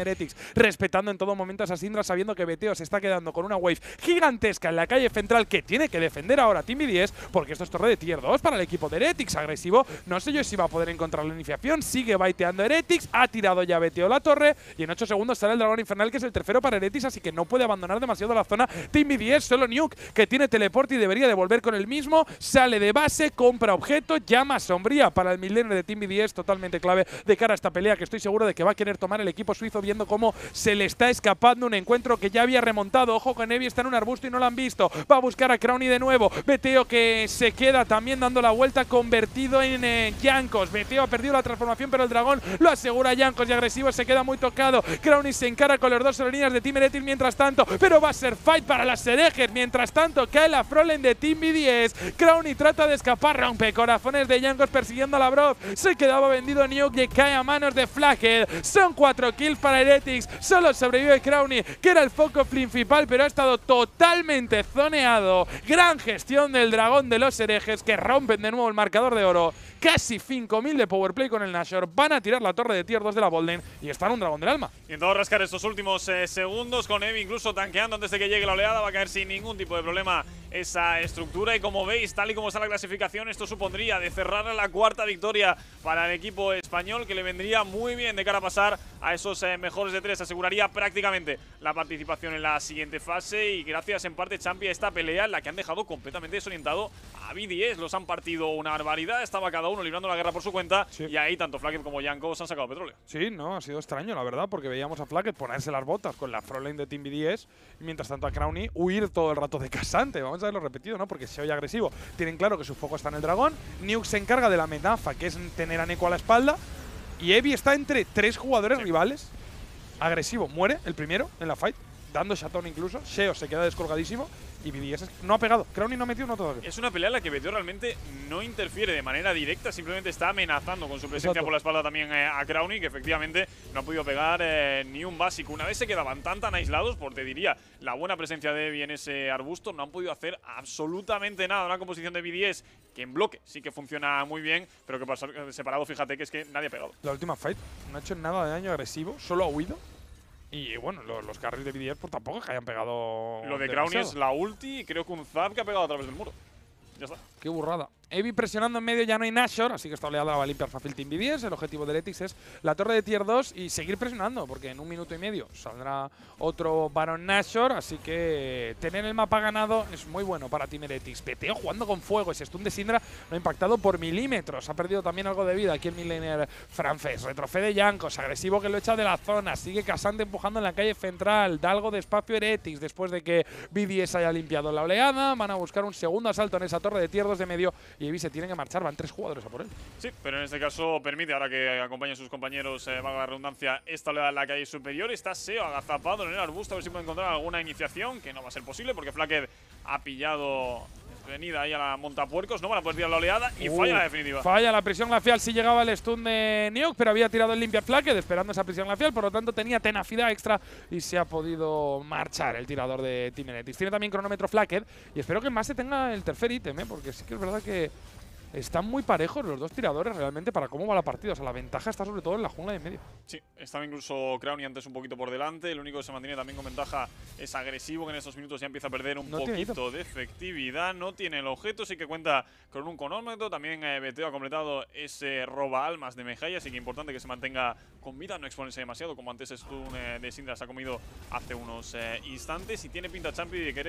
respetando en todo momento a esa Sindra, sabiendo que Beteo se está quedando con una wave gigantesca en la calle central que tiene que defender ahora Timmy 10 porque esto es torre de tier 2 para el equipo de Heretics, agresivo. No sé yo si va a poder encontrar la iniciación, sigue baiteando Heretics, ha tirado ya Beteo la torre y en 8 segundos sale el dragón infernal que es el tercero para Heretics, así que no puede abandonar demasiado la zona. Timmy 10, solo Nuke que tiene teleporte y debería devolver con el mismo, sale de base, compra objeto, llama sombría para el milenio de Timmy 10, totalmente clave de cara a esta pelea que estoy seguro de que va a querer tomar el equipo suizo viendo cómo se le está escapando un encuentro que ya había remontado. Ojo con Evi está en un arbusto y no lo han visto. Va a buscar a Crowny de nuevo. Meteo que se queda también dando la vuelta, convertido en Jankos, eh, Yankos. ha perdido la transformación, pero el dragón lo asegura Yankos y agresivo se queda muy tocado. Crowny se encara con las dos líneas de Team Eretil mientras tanto, pero va a ser fight para las herejes. Mientras tanto, cae la Frolen de Team B10. Crowny trata de escapar, rompe corazones de Yankos persiguiendo a la Brof. Se quedaba vendido Nuke y cae a manos de Flaghead. Son cuatro kills para Heretics. Solo sobrevive Crowny, que era el foco principal, pero ha estado totalmente zoneado. Gran gestión del dragón de los herejes que rompen de nuevo el marcador de oro. Casi 5.000 de power play con el Nashor. Van a tirar la torre de tier 2 de la Bolden y están un dragón del alma. Y todo rascar estos últimos eh, segundos con Evi incluso tanqueando antes de que llegue la oleada. Va a caer sin ningún tipo de problema esa estructura. Y como veis, tal y como está la clasificación, esto supondría de cerrar la cuarta victoria para el equipo que le vendría muy bien de cara a pasar a esos eh, mejores de tres. Aseguraría prácticamente la participación en la siguiente fase y gracias en parte Champi a esta pelea en la que han dejado completamente desorientado a BDS. 10 Los han partido una barbaridad, estaba cada uno librando la guerra por su cuenta y ahí tanto Flacket como Yanko se han sacado petróleo. Sí, no, ha sido extraño la verdad porque veíamos a Flacket ponerse las botas con la frontline de Team BDS 10 y mientras tanto a Crowny huir todo el rato de Casante. Vamos a verlo repetido, ¿no? Porque se oye agresivo. Tienen claro que su foco está en el dragón. Nuke se encarga de la metafa, que es tener a Neko a la espalda. Y Evi está entre tres jugadores rivales. Agresivo, muere el primero en la fight, dando Shaton incluso. Sheo se queda descolgadísimo. Y BDS no ha pegado. Crowny no ha metido uno todavía. Es una pelea en la que metió realmente no interfiere de manera directa, simplemente está amenazando con su presencia por la espalda también eh, a Crowny, que efectivamente no ha podido pegar eh, ni un básico. Una vez se quedaban tan aislados, por te diría, la buena presencia de Evi en ese arbusto, no han podido hacer absolutamente nada. Una composición de BDS que en bloque sí que funciona muy bien, pero que eh, separado, fíjate que es que nadie ha pegado. La última fight no ha hecho nada de daño agresivo, solo ha huido. Y bueno, los, los carries de BDS por pues, tampoco que hayan pegado. Lo de Crown es la ulti y creo que un Zap que ha pegado a través del muro. Ya está. Qué burrada. Evi presionando en medio, ya no hay Nashor, así que esta oleada la va a limpiar fácil Team B10. El objetivo del Etix es la torre de tier 2 y seguir presionando, porque en un minuto y medio saldrá otro Baron Nashor, así que tener el mapa ganado es muy bueno para Team Etix. Peteo jugando con fuego, ese stun de Sindra lo ha impactado por milímetros, ha perdido también algo de vida aquí el Millenier francés. de Yankos, agresivo que lo echa de la zona, sigue casando empujando en la calle central, da algo de espacio después de que BDS haya limpiado la oleada, van a buscar un segundo asalto en esa torre de tier 2 de medio y se tienen que marchar, van tres jugadores a por él. Sí, pero en este caso permite, ahora que acompañe a sus compañeros, eh, valga la redundancia, esta la calle superior. Está SEO agazapado en el arbusto, a ver si puede encontrar alguna iniciación, que no va a ser posible porque Flaked ha pillado Venida ahí a la montapuercos, no Me la poder tirar la oleada y uh, falla la definitiva. Falla la prisión glacial si llegaba el stun de Neok, pero había tirado el limpia flaque esperando esa prisión glacial, por lo tanto tenía tenacidad extra y se ha podido marchar el tirador de Timenetis. Tiene también cronómetro flaque y espero que más se tenga el tercer ítem, ¿eh? porque sí que es verdad que están muy parejos los dos tiradores realmente para cómo va la partida. O sea, la ventaja está sobre todo en la jungla de medio. Sí, estaba incluso Crowny antes un poquito por delante. El único que se mantiene también con ventaja es agresivo, que en estos minutos ya empieza a perder un poquito de efectividad. No tiene el objeto, sí que cuenta con un conómetro También eh, ha completado ese roba almas de Mejaya, así que importante que se mantenga con vida, no exponerse demasiado, como antes Stun eh, de Sindra se ha comido hace unos eh, instantes. Y tiene pinta Champi de que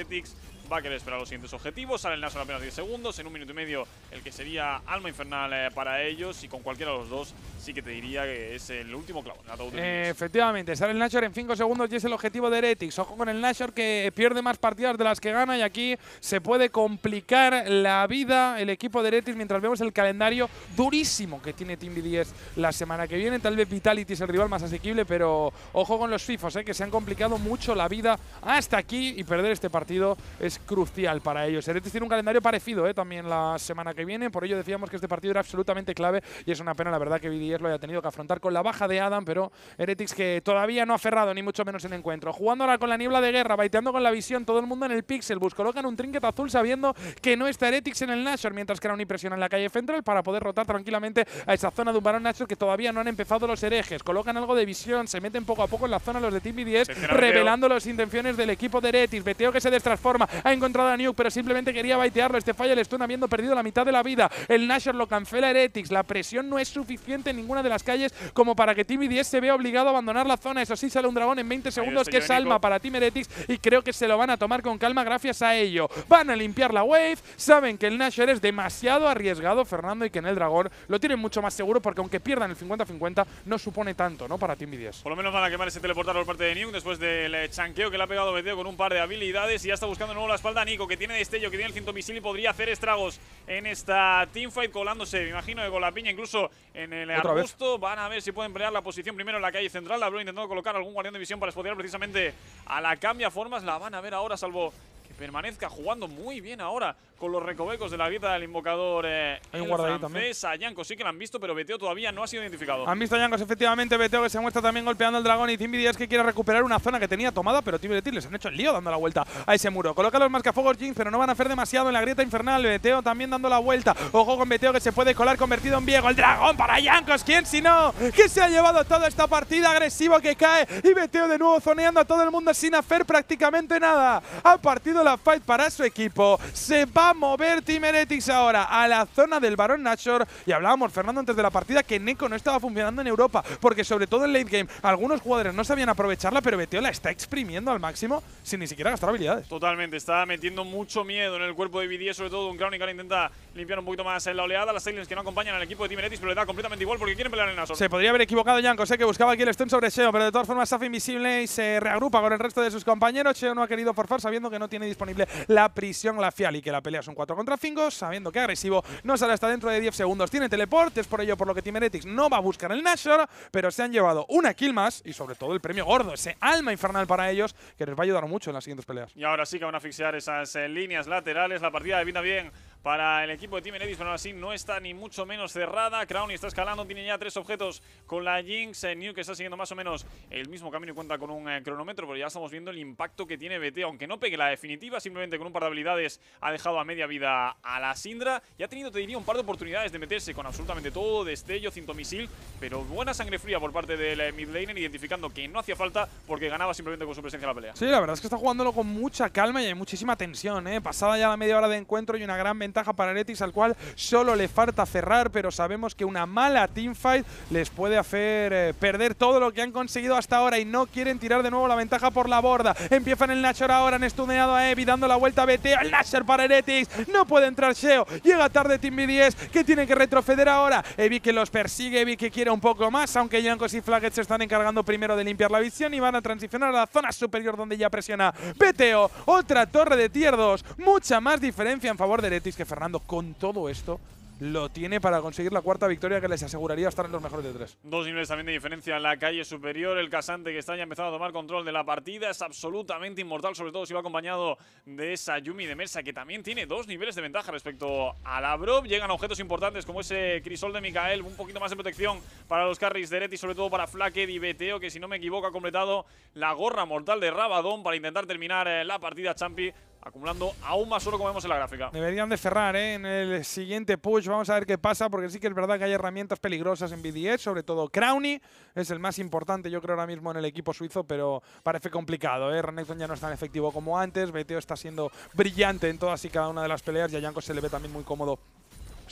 va a querer esperar los siguientes objetivos. Sale el la apenas 10 segundos. En un minuto y medio, el que sería Alma Infernal eh, para ellos y con cualquiera de los dos sí que te diría que es el último clavo. efectivamente, sale el Nashor en 5 segundos y es el objetivo de Heretics. Ojo con el Nashor que pierde más partidas de las que gana y aquí se puede complicar la vida el equipo de Heretics mientras vemos el calendario durísimo que tiene Team B10 la semana que viene. Tal vez Vitality es el rival más asequible, pero ojo con los FIFOs, eh, que se han complicado mucho la vida hasta aquí y perder este partido es crucial para ellos. Heretics tiene un calendario parecido eh, también la semana que viene, por por decíamos que este partido era absolutamente clave y es una pena, la verdad, que BDS lo haya tenido que afrontar con la baja de Adam, pero Heretics que todavía no ha aferrado, ni mucho menos el encuentro. Jugando ahora con la niebla de guerra, baiteando con la visión, todo el mundo en el pixel, bus colocan un trinket azul sabiendo que no está Heretics en el Nashor, mientras que era una impresión en la calle central para poder rotar tranquilamente a esa zona de un varón Nashor que todavía no han empezado los herejes. Colocan algo de visión, se meten poco a poco en la zona los de Team BDS, revelando las intenciones del equipo de Heretics. Beteo que se destransforma, ha encontrado a Nuke, pero simplemente quería baitearlo. Este falla el stun habiendo perdido la mitad de la vida. El Nasher lo cancela Heretics. La presión no es suficiente en ninguna de las calles como para que Timmy V10 se vea obligado a abandonar la zona. Eso sí, sale un dragón en 20 segundos que es alma para Team Heretics y creo que se lo van a tomar con calma gracias a ello. Van a limpiar la wave. Saben que el Nasher es demasiado arriesgado, Fernando, y que en el dragón lo tienen mucho más seguro porque aunque pierdan el 50-50 no supone tanto, ¿no? Para Team V10. Por lo menos van a quemar ese teleportador por parte de Nuke después del eh, chanqueo que le ha pegado Beteo con un par de habilidades y ya está buscando nuevo la espalda Nico que tiene destello, que tiene el cinto misil y podría hacer estragos en esta teamfight colándose, me imagino de con la piña incluso en el Otra Van a ver si pueden pelear la posición primero en la calle central. La Blue intentó colocar algún guardián de visión para espotear precisamente a la cambia formas. La van a ver ahora, salvo que permanezca jugando muy bien ahora los recovecos de la grieta del invocador eh, Hay un guardadito También. A Yanko sí que la han visto, pero Beteo todavía no ha sido identificado. Han visto a Yankos, efectivamente. Beteo que se muestra también golpeando al dragón. Y ya es que quiere recuperar una zona que tenía tomada, pero Timbidi les han hecho el lío dando la vuelta a ese muro. Coloca los mascafogos Jinx, pero no van a hacer demasiado en la grieta infernal. Beteo también dando la vuelta. Ojo con Beteo que se puede colar convertido en viejo. El dragón para Yankos. ¿Quién si no? Que se ha llevado toda esta partida agresiva que cae. Y Beteo de nuevo zoneando a todo el mundo sin hacer prácticamente nada. Ha partido la fight para su equipo. Se va mover Team ahora a la zona del Barón Nashor. Y hablábamos, Fernando, antes de la partida, que Neko no estaba funcionando en Europa, porque sobre todo en late game algunos jugadores no sabían aprovecharla, pero Beteo la está exprimiendo al máximo sin ni siquiera gastar habilidades. Totalmente, está metiendo mucho miedo en el cuerpo de BD, sobre todo un Crown intenta limpiar un poquito más en la oleada. Las aliens que no acompañan al equipo de Team pero le da completamente igual porque quieren pelear en Nashor. Se podría haber equivocado Yanko, sé que buscaba aquí el stun sobre Sheo, pero de todas formas está invisible y se reagrupa con el resto de sus compañeros. Sheo no ha querido forzar sabiendo que no tiene disponible la prisión, la y que la pelea son un 4 contra 5, sabiendo que agresivo no sale hasta dentro de 10 segundos. Tiene teleport, es por ello por lo que Team no va a buscar el Nashor, pero se han llevado una kill más y sobre todo el premio gordo, ese alma infernal para ellos que les va a ayudar mucho en las siguientes peleas. Y ahora sí que van a fixear esas eh, líneas laterales. La partida de bien para el equipo de Team Edison. Ahora no está ni mucho menos cerrada. Crowny está escalando, tiene ya tres objetos con la Jinx. Eh, New que está siguiendo más o menos el mismo camino y cuenta con un eh, cronómetro, pero ya estamos viendo el impacto que tiene BT. Aunque no pegue la definitiva, simplemente con un par de habilidades ha dejado a media vida a la Sindra. Y ha tenido, te diría, un par de oportunidades de meterse con absolutamente todo, destello, cinto misil, pero buena sangre fría por parte del eh, midlaner, identificando que no hacía falta porque ganaba simplemente con su presencia en la pelea. Sí, la verdad es que está jugándolo con mucha calma y hay muchísima tensión. ¿eh? Pasada ya la media hora de encuentro y una gran ventaja ventaja para Netis, al cual solo le falta cerrar, pero sabemos que una mala teamfight les puede hacer eh, perder todo lo que han conseguido hasta ahora y no quieren tirar de nuevo la ventaja por la borda. Empiezan el Nashor ahora, han estuneado a Evi, dando la vuelta a BTO, el Nashor para Heretics, no puede entrar Sheo, llega tarde Team B10, que tiene que retroceder ahora. Evi que los persigue, Evi que quiere un poco más, aunque Jankos y Flagget se están encargando primero de limpiar la visión y van a transicionar a la zona superior donde ya presiona BTO. Otra torre de tier 2, mucha más diferencia en favor de Heretics que Fernando con todo esto lo tiene para conseguir la cuarta victoria que les aseguraría estar en los mejores de tres. Dos niveles también de diferencia en la calle superior. El Casante que está ya empezando a tomar control de la partida es absolutamente inmortal, sobre todo si va acompañado de esa Yumi de Mesa que también tiene dos niveles de ventaja respecto a la Brob. Llegan objetos importantes como ese Crisol de Mikael, un poquito más de protección para los carries de Reti, sobre todo para Flaque y Beteo, que si no me equivoco ha completado la gorra mortal de Rabadón para intentar terminar eh, la partida Champi acumulando aún más oro como vemos en la gráfica. Deberían de cerrar, ¿eh? En el siguiente push vamos a ver qué pasa, porque sí que es verdad que hay herramientas peligrosas en BDS, sobre todo Crowny, es el más importante yo creo ahora mismo en el equipo suizo, pero parece complicado, ¿eh? Renekton ya no es tan efectivo como antes, BTO está siendo brillante en todas y cada una de las peleas y a Yanko se le ve también muy cómodo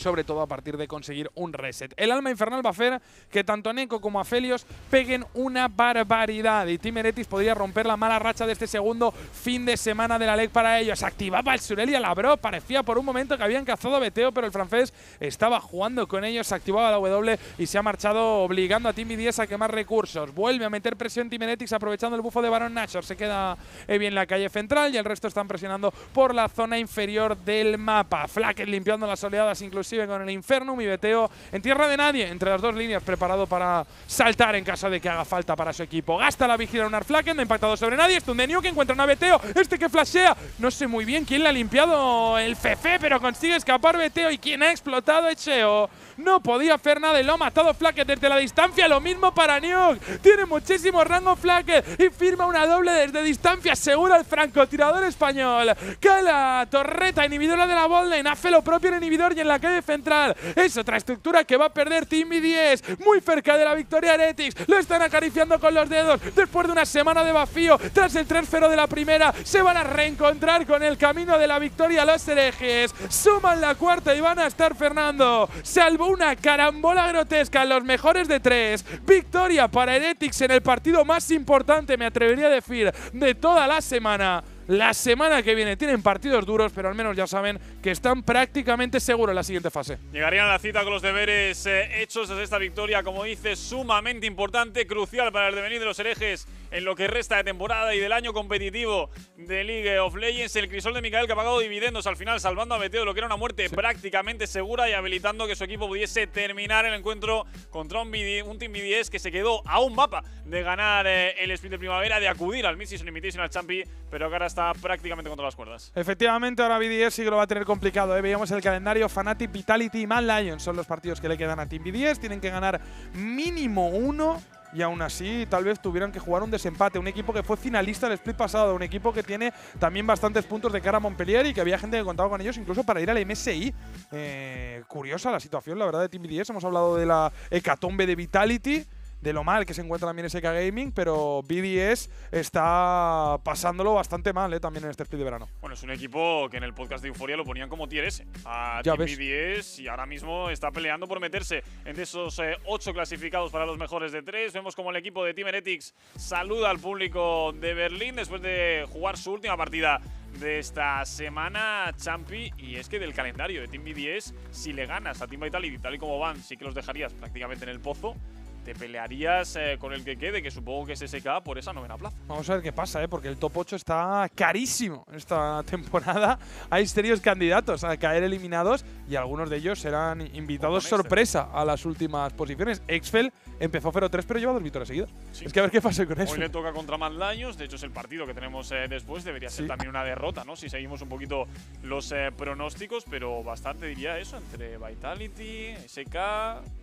sobre todo a partir de conseguir un reset. El alma infernal va a hacer que tanto Neko como Afelios peguen una barbaridad y Team podría romper la mala racha de este segundo fin de semana de la leg para ellos. Activaba el Surelia a la Bro, parecía por un momento que habían cazado a Beteo, pero el francés estaba jugando con ellos, activaba la W y se ha marchado obligando a Team y 10 a quemar recursos. Vuelve a meter presión Team aprovechando el bufo de Baron Nashor. Se queda bien en la calle central y el resto están presionando por la zona inferior del mapa. Flaken limpiando las oleadas inclusive Sigue con el infierno mi Beteo en tierra de nadie, entre las dos líneas, preparado para saltar en caso de que haga falta para su equipo. Gasta la vigila un Arflaken, no impactado sobre nadie, es niño que encuentra un Beteo, este que flashea, no sé muy bien quién le ha limpiado el Fefe, pero consigue escapar Beteo y quién ha explotado Echeo no podía hacer nada y lo ha matado desde la distancia. Lo mismo para Nuke. Tiene muchísimo rango flaque y firma una doble desde distancia segura el francotirador español. que la torreta inhibidora de la botlane. Hace lo propio en inhibidor y en la calle central. Es otra estructura que va a perder Team 10 Muy cerca de la victoria Heretics. Lo están acariciando con los dedos. Después de una semana de vacío, tras el 3-0 de la primera, se van a reencontrar con el camino de la victoria los herejes. Suman la cuarta y van a estar Fernando. Salvo una carambola grotesca en los mejores de tres. Victoria para Heretics en el partido más importante, me atrevería a decir, de toda la semana la semana que viene. Tienen partidos duros, pero al menos ya saben que están prácticamente seguros en la siguiente fase. Llegarían a la cita con los deberes eh, hechos. desde esta victoria, como dice, sumamente importante, crucial para el devenir de los herejes en lo que resta de temporada y del año competitivo de League of Legends. El crisol de Mikael, que ha pagado dividendos al final, salvando a Meteo, lo que era una muerte prácticamente segura y habilitando que su equipo pudiese terminar el encuentro contra un, Team BDS que se quedó a un mapa de ganar eh, el Split de Primavera, de acudir al Mid-Season al Champi, pero que ahora está prácticamente contra las cuerdas. Efectivamente, ahora BDS sí que lo va a tener complicado. ¿eh? Veíamos el calendario Fanatic, Vitality y Mad Lions son los partidos que le quedan a Team B10, Tienen que ganar mínimo uno y aún así tal vez tuvieran que jugar un desempate. Un equipo que fue finalista el split pasado, un equipo que tiene también bastantes puntos de cara a Montpellier y que había gente que contaba con ellos incluso para ir al MSI. Eh, curiosa la situación, la verdad, de Team BDS. Hemos hablado de la hecatombe de Vitality de lo mal que se encuentra también SK Gaming, pero BDS está pasándolo bastante mal eh, también en este split de verano. Bueno, es un equipo que en el podcast de Euforia lo ponían como tier S a Team BDS y ahora mismo está peleando por meterse entre esos eh, ocho clasificados para los mejores de tres. Vemos como el equipo de Team Heretics saluda al público de Berlín después de jugar su última partida de esta semana, Champi, y es que del calendario de Team BDS, si le ganas a Team Vitality, tal y como van, sí que los dejarías prácticamente en el pozo te pelearías eh, con el que quede, que supongo que es SK, por esa novena plaza. Vamos a ver qué pasa, ¿eh? porque el top 8 está carísimo esta temporada. Hay serios candidatos a caer eliminados y algunos de ellos serán invitados este. sorpresa a las últimas posiciones. Exfel empezó 0-3, pero lleva dos victorias seguidas. Es que a ver qué pasa con eso. Hoy le toca contra Mandaños, de hecho es el partido que tenemos eh, después, debería ser también una derrota, ¿no? Si seguimos un poquito los eh, pronósticos, pero bastante diría eso, entre Vitality, SK,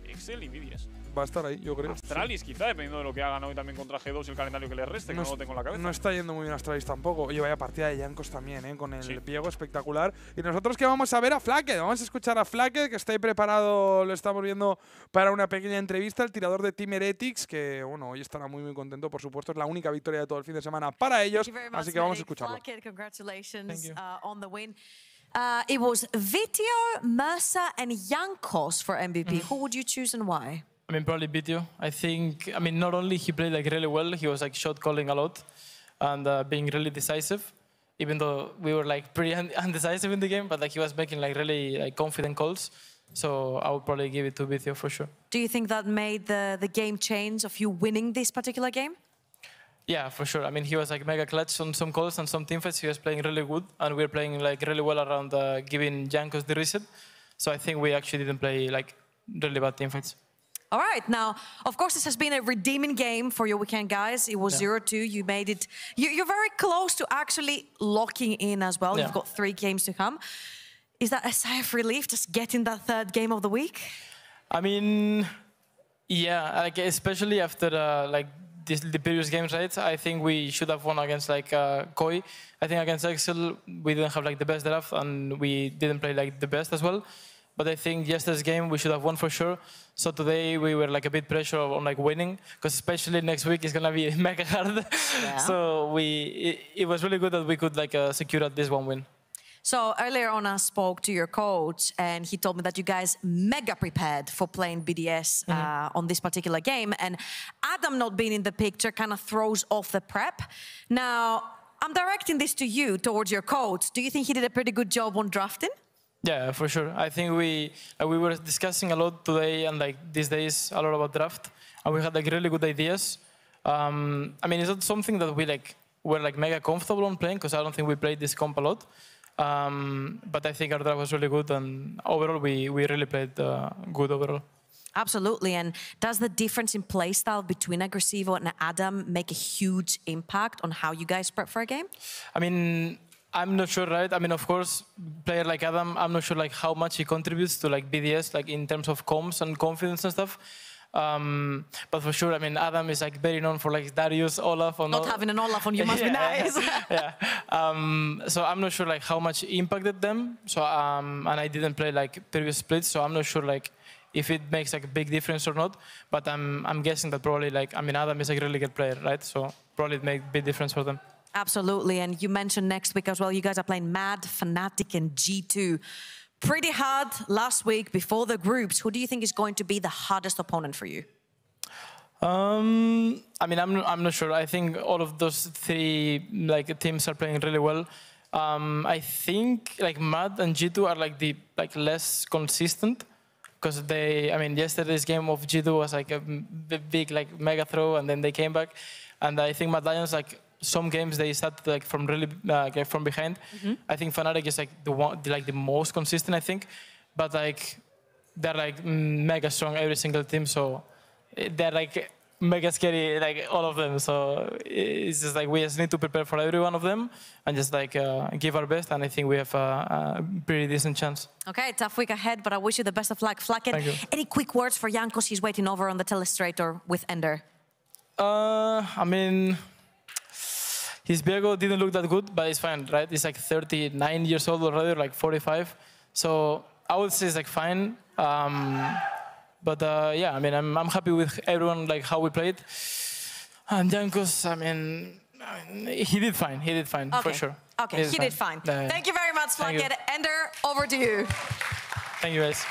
Excel y Vidies va a estar ahí, yo creo. Astralis, quizá, dependiendo de lo que hagan hoy también contra G2 y el calendario que les reste, no que no tengo en la cabeza. No está yendo muy bien Astralis tampoco. Oye, vaya partida de Jankos también, eh, con el Piego espectacular. Y nosotros que vamos a ver a Flaque, vamos a escuchar a Flaque, que está ahí preparado, lo estamos viendo para una pequeña entrevista, el tirador de Team Heretics, que bueno, hoy estará muy muy contento, por supuesto, es la única victoria de todo el fin de semana para ellos, así que vamos a escucharlo. Uh, uh, it was Vitio, Mercer, and Jankos for MVP. Mm. Who would you choose and why? I mean, probably beat you. I think, I mean, not only he played like really well, he was like shot calling a lot and uh, being really decisive, even though we were like pretty undecisive in the game, but like he was making like really like confident calls. So I would probably give it to Bithio for sure. Do you think that made the, the game change of you winning this particular game? Yeah, for sure. I mean, he was like mega clutch on some calls and some teamfights. He was playing really good, and we were playing like really well around uh, giving Jankos the reset. So I think we actually didn't play like really bad teamfights. All right. Now, of course, this has been a redeeming game for your weekend, guys. It was yeah. zero two. You made it. You, are very close to actually locking in as well. Yeah. You've got three games to come. Is that a sigh of relief, just getting that third game of the week? I mean, yeah, like especially after uh, like this, the previous games, right? I think we should have won against like uh, Koi. I think against Excel we didn't have like the best draft and we didn't play like the best as well. But I think yesterday's game we should have won for sure. So today we were like a bit pressure on like winning because especially next week is gonna be mega hard. Yeah. so we it, it, was really good that we could like uh, secure at least one win. So earlier on, I spoke to your coach, and he told me that you guys mega prepared for playing BDS mm -hmm. Uh, on this particular game. And Adam not being in the picture kind of throws off the prep. Now, I'm directing this to you, towards your coach. Do you think he did a pretty good job on drafting? Yeah, for sure. I think we uh, we were discussing a lot today and like these days a lot about draft, and we had like really good ideas. Um, I mean, it's not something that we like were like mega comfortable on playing because I don't think we played this comp a lot. Um, but I think our draft was really good, and overall we we really played uh, good overall. Absolutely. And does the difference in playstyle between Aggressivo and Adam make a huge impact on how you guys prep for a game? I mean, I'm not sure, right? I mean, of course, player like Adam, I'm not sure like how much he contributes to like BDS, like in terms of comms and confidence and stuff. Um, but for sure, I mean, Adam is like very known for like Darius, Olaf. On not having an Olaf on you must yeah, be nice. yeah. Um, so I'm not sure like how much impacted them. So um, and I didn't play like previous splits, so I'm not sure like if it makes like a big difference or not. But I'm I'm guessing that probably like I mean Adam is a really good player, right? So probably it make big difference for them. Absolutely. And you mentioned next week as well, you guys are playing Mad, Fnatic, and G2. Pretty hard last week before the groups. Who do you think is going to be the hardest opponent for you? Um, I mean, I'm, I'm not sure. I think all of those three like teams are playing really well. Um, I think like Mad and G2 are like the like less consistent because they. I mean, yesterday's game of G2 was like a big like mega throw, and then they came back. And I think Mad Lions like some games they start like from really uh, from behind. Mm -hmm. I think Fnatic is like the one, like the most consistent, I think. But like they're like mega strong every single team, so eh, they're like mega scary, like all of them. So it's just like we just need to prepare for every one of them and just like uh, give our best. And I think we have a, a, pretty decent chance. Okay, tough week ahead, but I wish you the best of luck, Flaken. Any quick words for Jan? he's waiting over on the telestrator with Ender. Uh, I mean, his vehicle didn't look that good, but it's fine, right? He's like 39 years old already, like 45. So I would say it's like fine. Um, but uh, yeah, I mean, I'm, I'm happy with everyone, like how we played. And Jankos, I mean, I mean, he did fine. He did fine, okay. for sure. Okay, he, did, he fine. did fine. Yeah, yeah. Thank you very much, Flanket. Ender, over to you. Thank you, guys.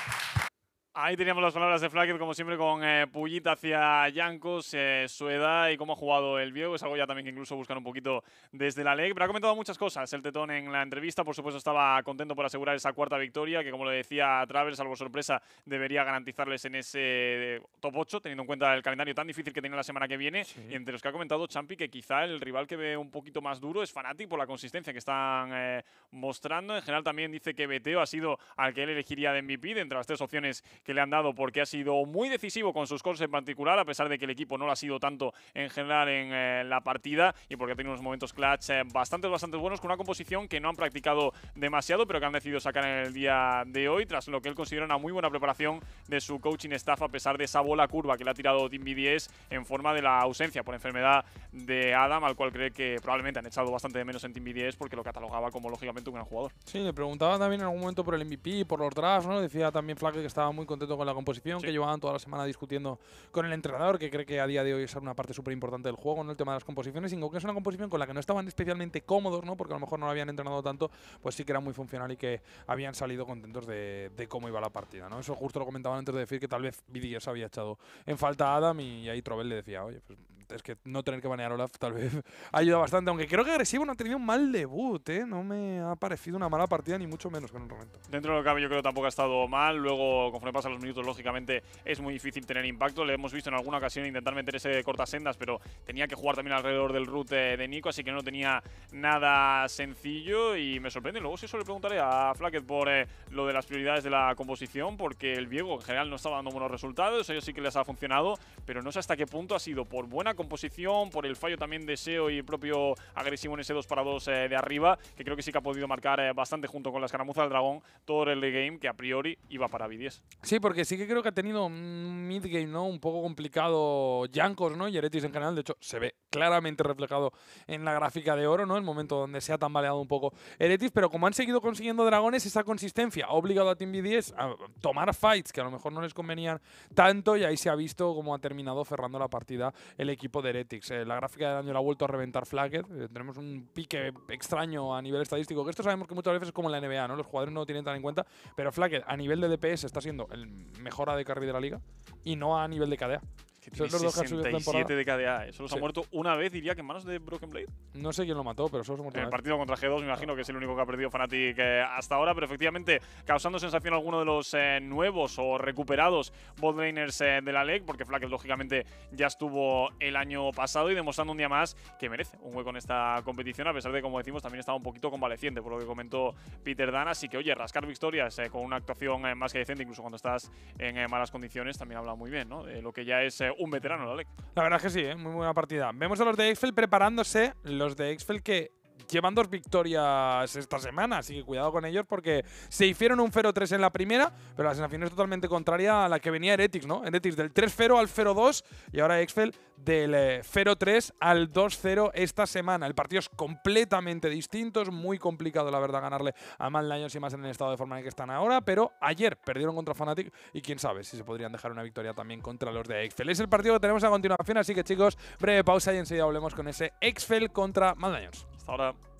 Ahí teníamos las palabras de Flacket, como siempre, con eh, hacia Yancos, eh, su edad y cómo ha jugado el viejo. Es algo ya también que incluso buscan un poquito desde la ley. Pero ha comentado muchas cosas el Tetón en la entrevista. Por supuesto, estaba contento por asegurar esa cuarta victoria, que como le decía Travers, algo sorpresa, debería garantizarles en ese eh, top 8, teniendo en cuenta el calendario tan difícil que tiene la semana que viene. entre los que ha comentado Champi, que quizá el rival que ve un poquito más duro es Fanati por la consistencia que están eh, mostrando. En general, también dice que Beteo ha sido al que él elegiría de MVP, de entre las tres opciones que le han dado porque ha sido muy decisivo con sus cosas en particular, a pesar de que el equipo no lo ha sido tanto en general en eh, la partida y porque ha tenido unos momentos clutch eh, bastante, bastante buenos con una composición que no han practicado demasiado, pero que han decidido sacar en el día de hoy, tras lo que él considera una muy buena preparación de su coaching staff, a pesar de esa bola curva que le ha tirado Tim B10 en forma de la ausencia por enfermedad de Adam, al cual cree que probablemente han echado bastante de menos en Team B10 porque lo catalogaba como lógicamente un gran jugador. Sí, le preguntaba también en algún momento por el MVP, por los drafts, ¿no? Decía también Flaque que estaba muy contento con la composición, que llevaban toda la semana discutiendo con el entrenador, que cree que a día de hoy es una parte súper importante del juego, ¿no? El tema de las composiciones, y que es una composición con la que no estaban especialmente cómodos, ¿no? Porque a lo mejor no lo habían entrenado tanto, pues sí que era muy funcional y que habían salido contentos de, cómo iba la partida, ¿no? Eso justo lo comentaban antes de decir que tal vez Vidi había echado en falta a Adam y ahí Trobel le decía, oye, pues es que no tener que banear Olaf tal vez ayuda bastante. Aunque creo que agresivo no ha tenido un mal debut, ¿eh? No me ha parecido una mala partida, ni mucho menos que en un momento. Dentro de lo que cabe, yo creo que tampoco ha estado mal. Luego, conforme pasan los minutos, lógicamente es muy difícil tener impacto. Le hemos visto en alguna ocasión intentar meter ese sendas pero tenía que jugar también alrededor del route de Nico, así que no tenía nada sencillo y me sorprende. Luego, si eso le preguntaré a Flacket por eh, lo de las prioridades de la composición, porque el Viego en general no estaba dando buenos resultados. A ellos sí que les ha funcionado, pero no sé hasta qué punto ha sido por buena composición, por el fallo también de SEO y propio agresivo en ese 2 para 2 eh, de arriba, que creo que sí que ha podido marcar eh, bastante junto con la escaramuza del dragón todo el game que a priori iba para B10. Sí, porque sí que creo que ha tenido un mid-game ¿no? un poco complicado Jankos ¿no? y Eretis en general. De hecho, se ve claramente reflejado en la gráfica de oro, ¿no? el momento donde se ha tambaleado un poco Eretis, pero como han seguido consiguiendo dragones, esa consistencia ha obligado a Team B10 a tomar fights que a lo mejor no les convenían tanto y ahí se ha visto cómo ha terminado cerrando la partida el equipo eh. la gráfica del año la ha vuelto a reventar Flagged. Eh, tenemos un pique extraño a nivel estadístico, que esto sabemos que muchas veces es como en la NBA, ¿no? Los jugadores no lo tienen tan en cuenta, pero Flagged a nivel de DPS está siendo el mejor AD carry de la liga y no a nivel de KDA. Que tiene los 67 de eh. Solo se ha muerto una vez, diría que en manos de Broken Blade. No sé quién lo mató, pero solo se ha muerto En el partido contra G2, me imagino que es el único que ha perdido Fnatic eh, hasta ahora, pero efectivamente causando sensación alguno de los eh, nuevos o recuperados botlaners de la LEC, porque Flack lógicamente ya estuvo el año pasado y demostrando un día más que merece un hueco en esta competición, a pesar de, como decimos, también estaba un poquito convaleciente, por lo que comentó Peter Dan. Así que, oye, rascar victorias con una actuación más que decente, incluso cuando estás en malas condiciones, también habla muy bien, ¿no? lo que ya es un veterano, la La verdad es que sí, ¿eh? muy buena partida. Vemos a los de Excel preparándose, los de Exfel que llevan dos victorias esta semana, así que cuidado con ellos porque se hicieron un 0-3 en la primera, pero la sensación es totalmente contraria a la que venía Heretics, ¿no? Heretics del 3-0 al 0-2 y ahora Excel del 0-3 eh, al 2-0 esta semana. El partido es completamente distinto, es muy complicado la verdad ganarle a Maldaños y más en el estado de forma en el que están ahora, pero ayer perdieron contra Fnatic y quién sabe si se podrían dejar una victoria también contra los de Excel. Es el partido que tenemos a continuación, así que chicos, breve pausa y enseguida volvemos con ese Excel contra Maldaños Hasta ahora.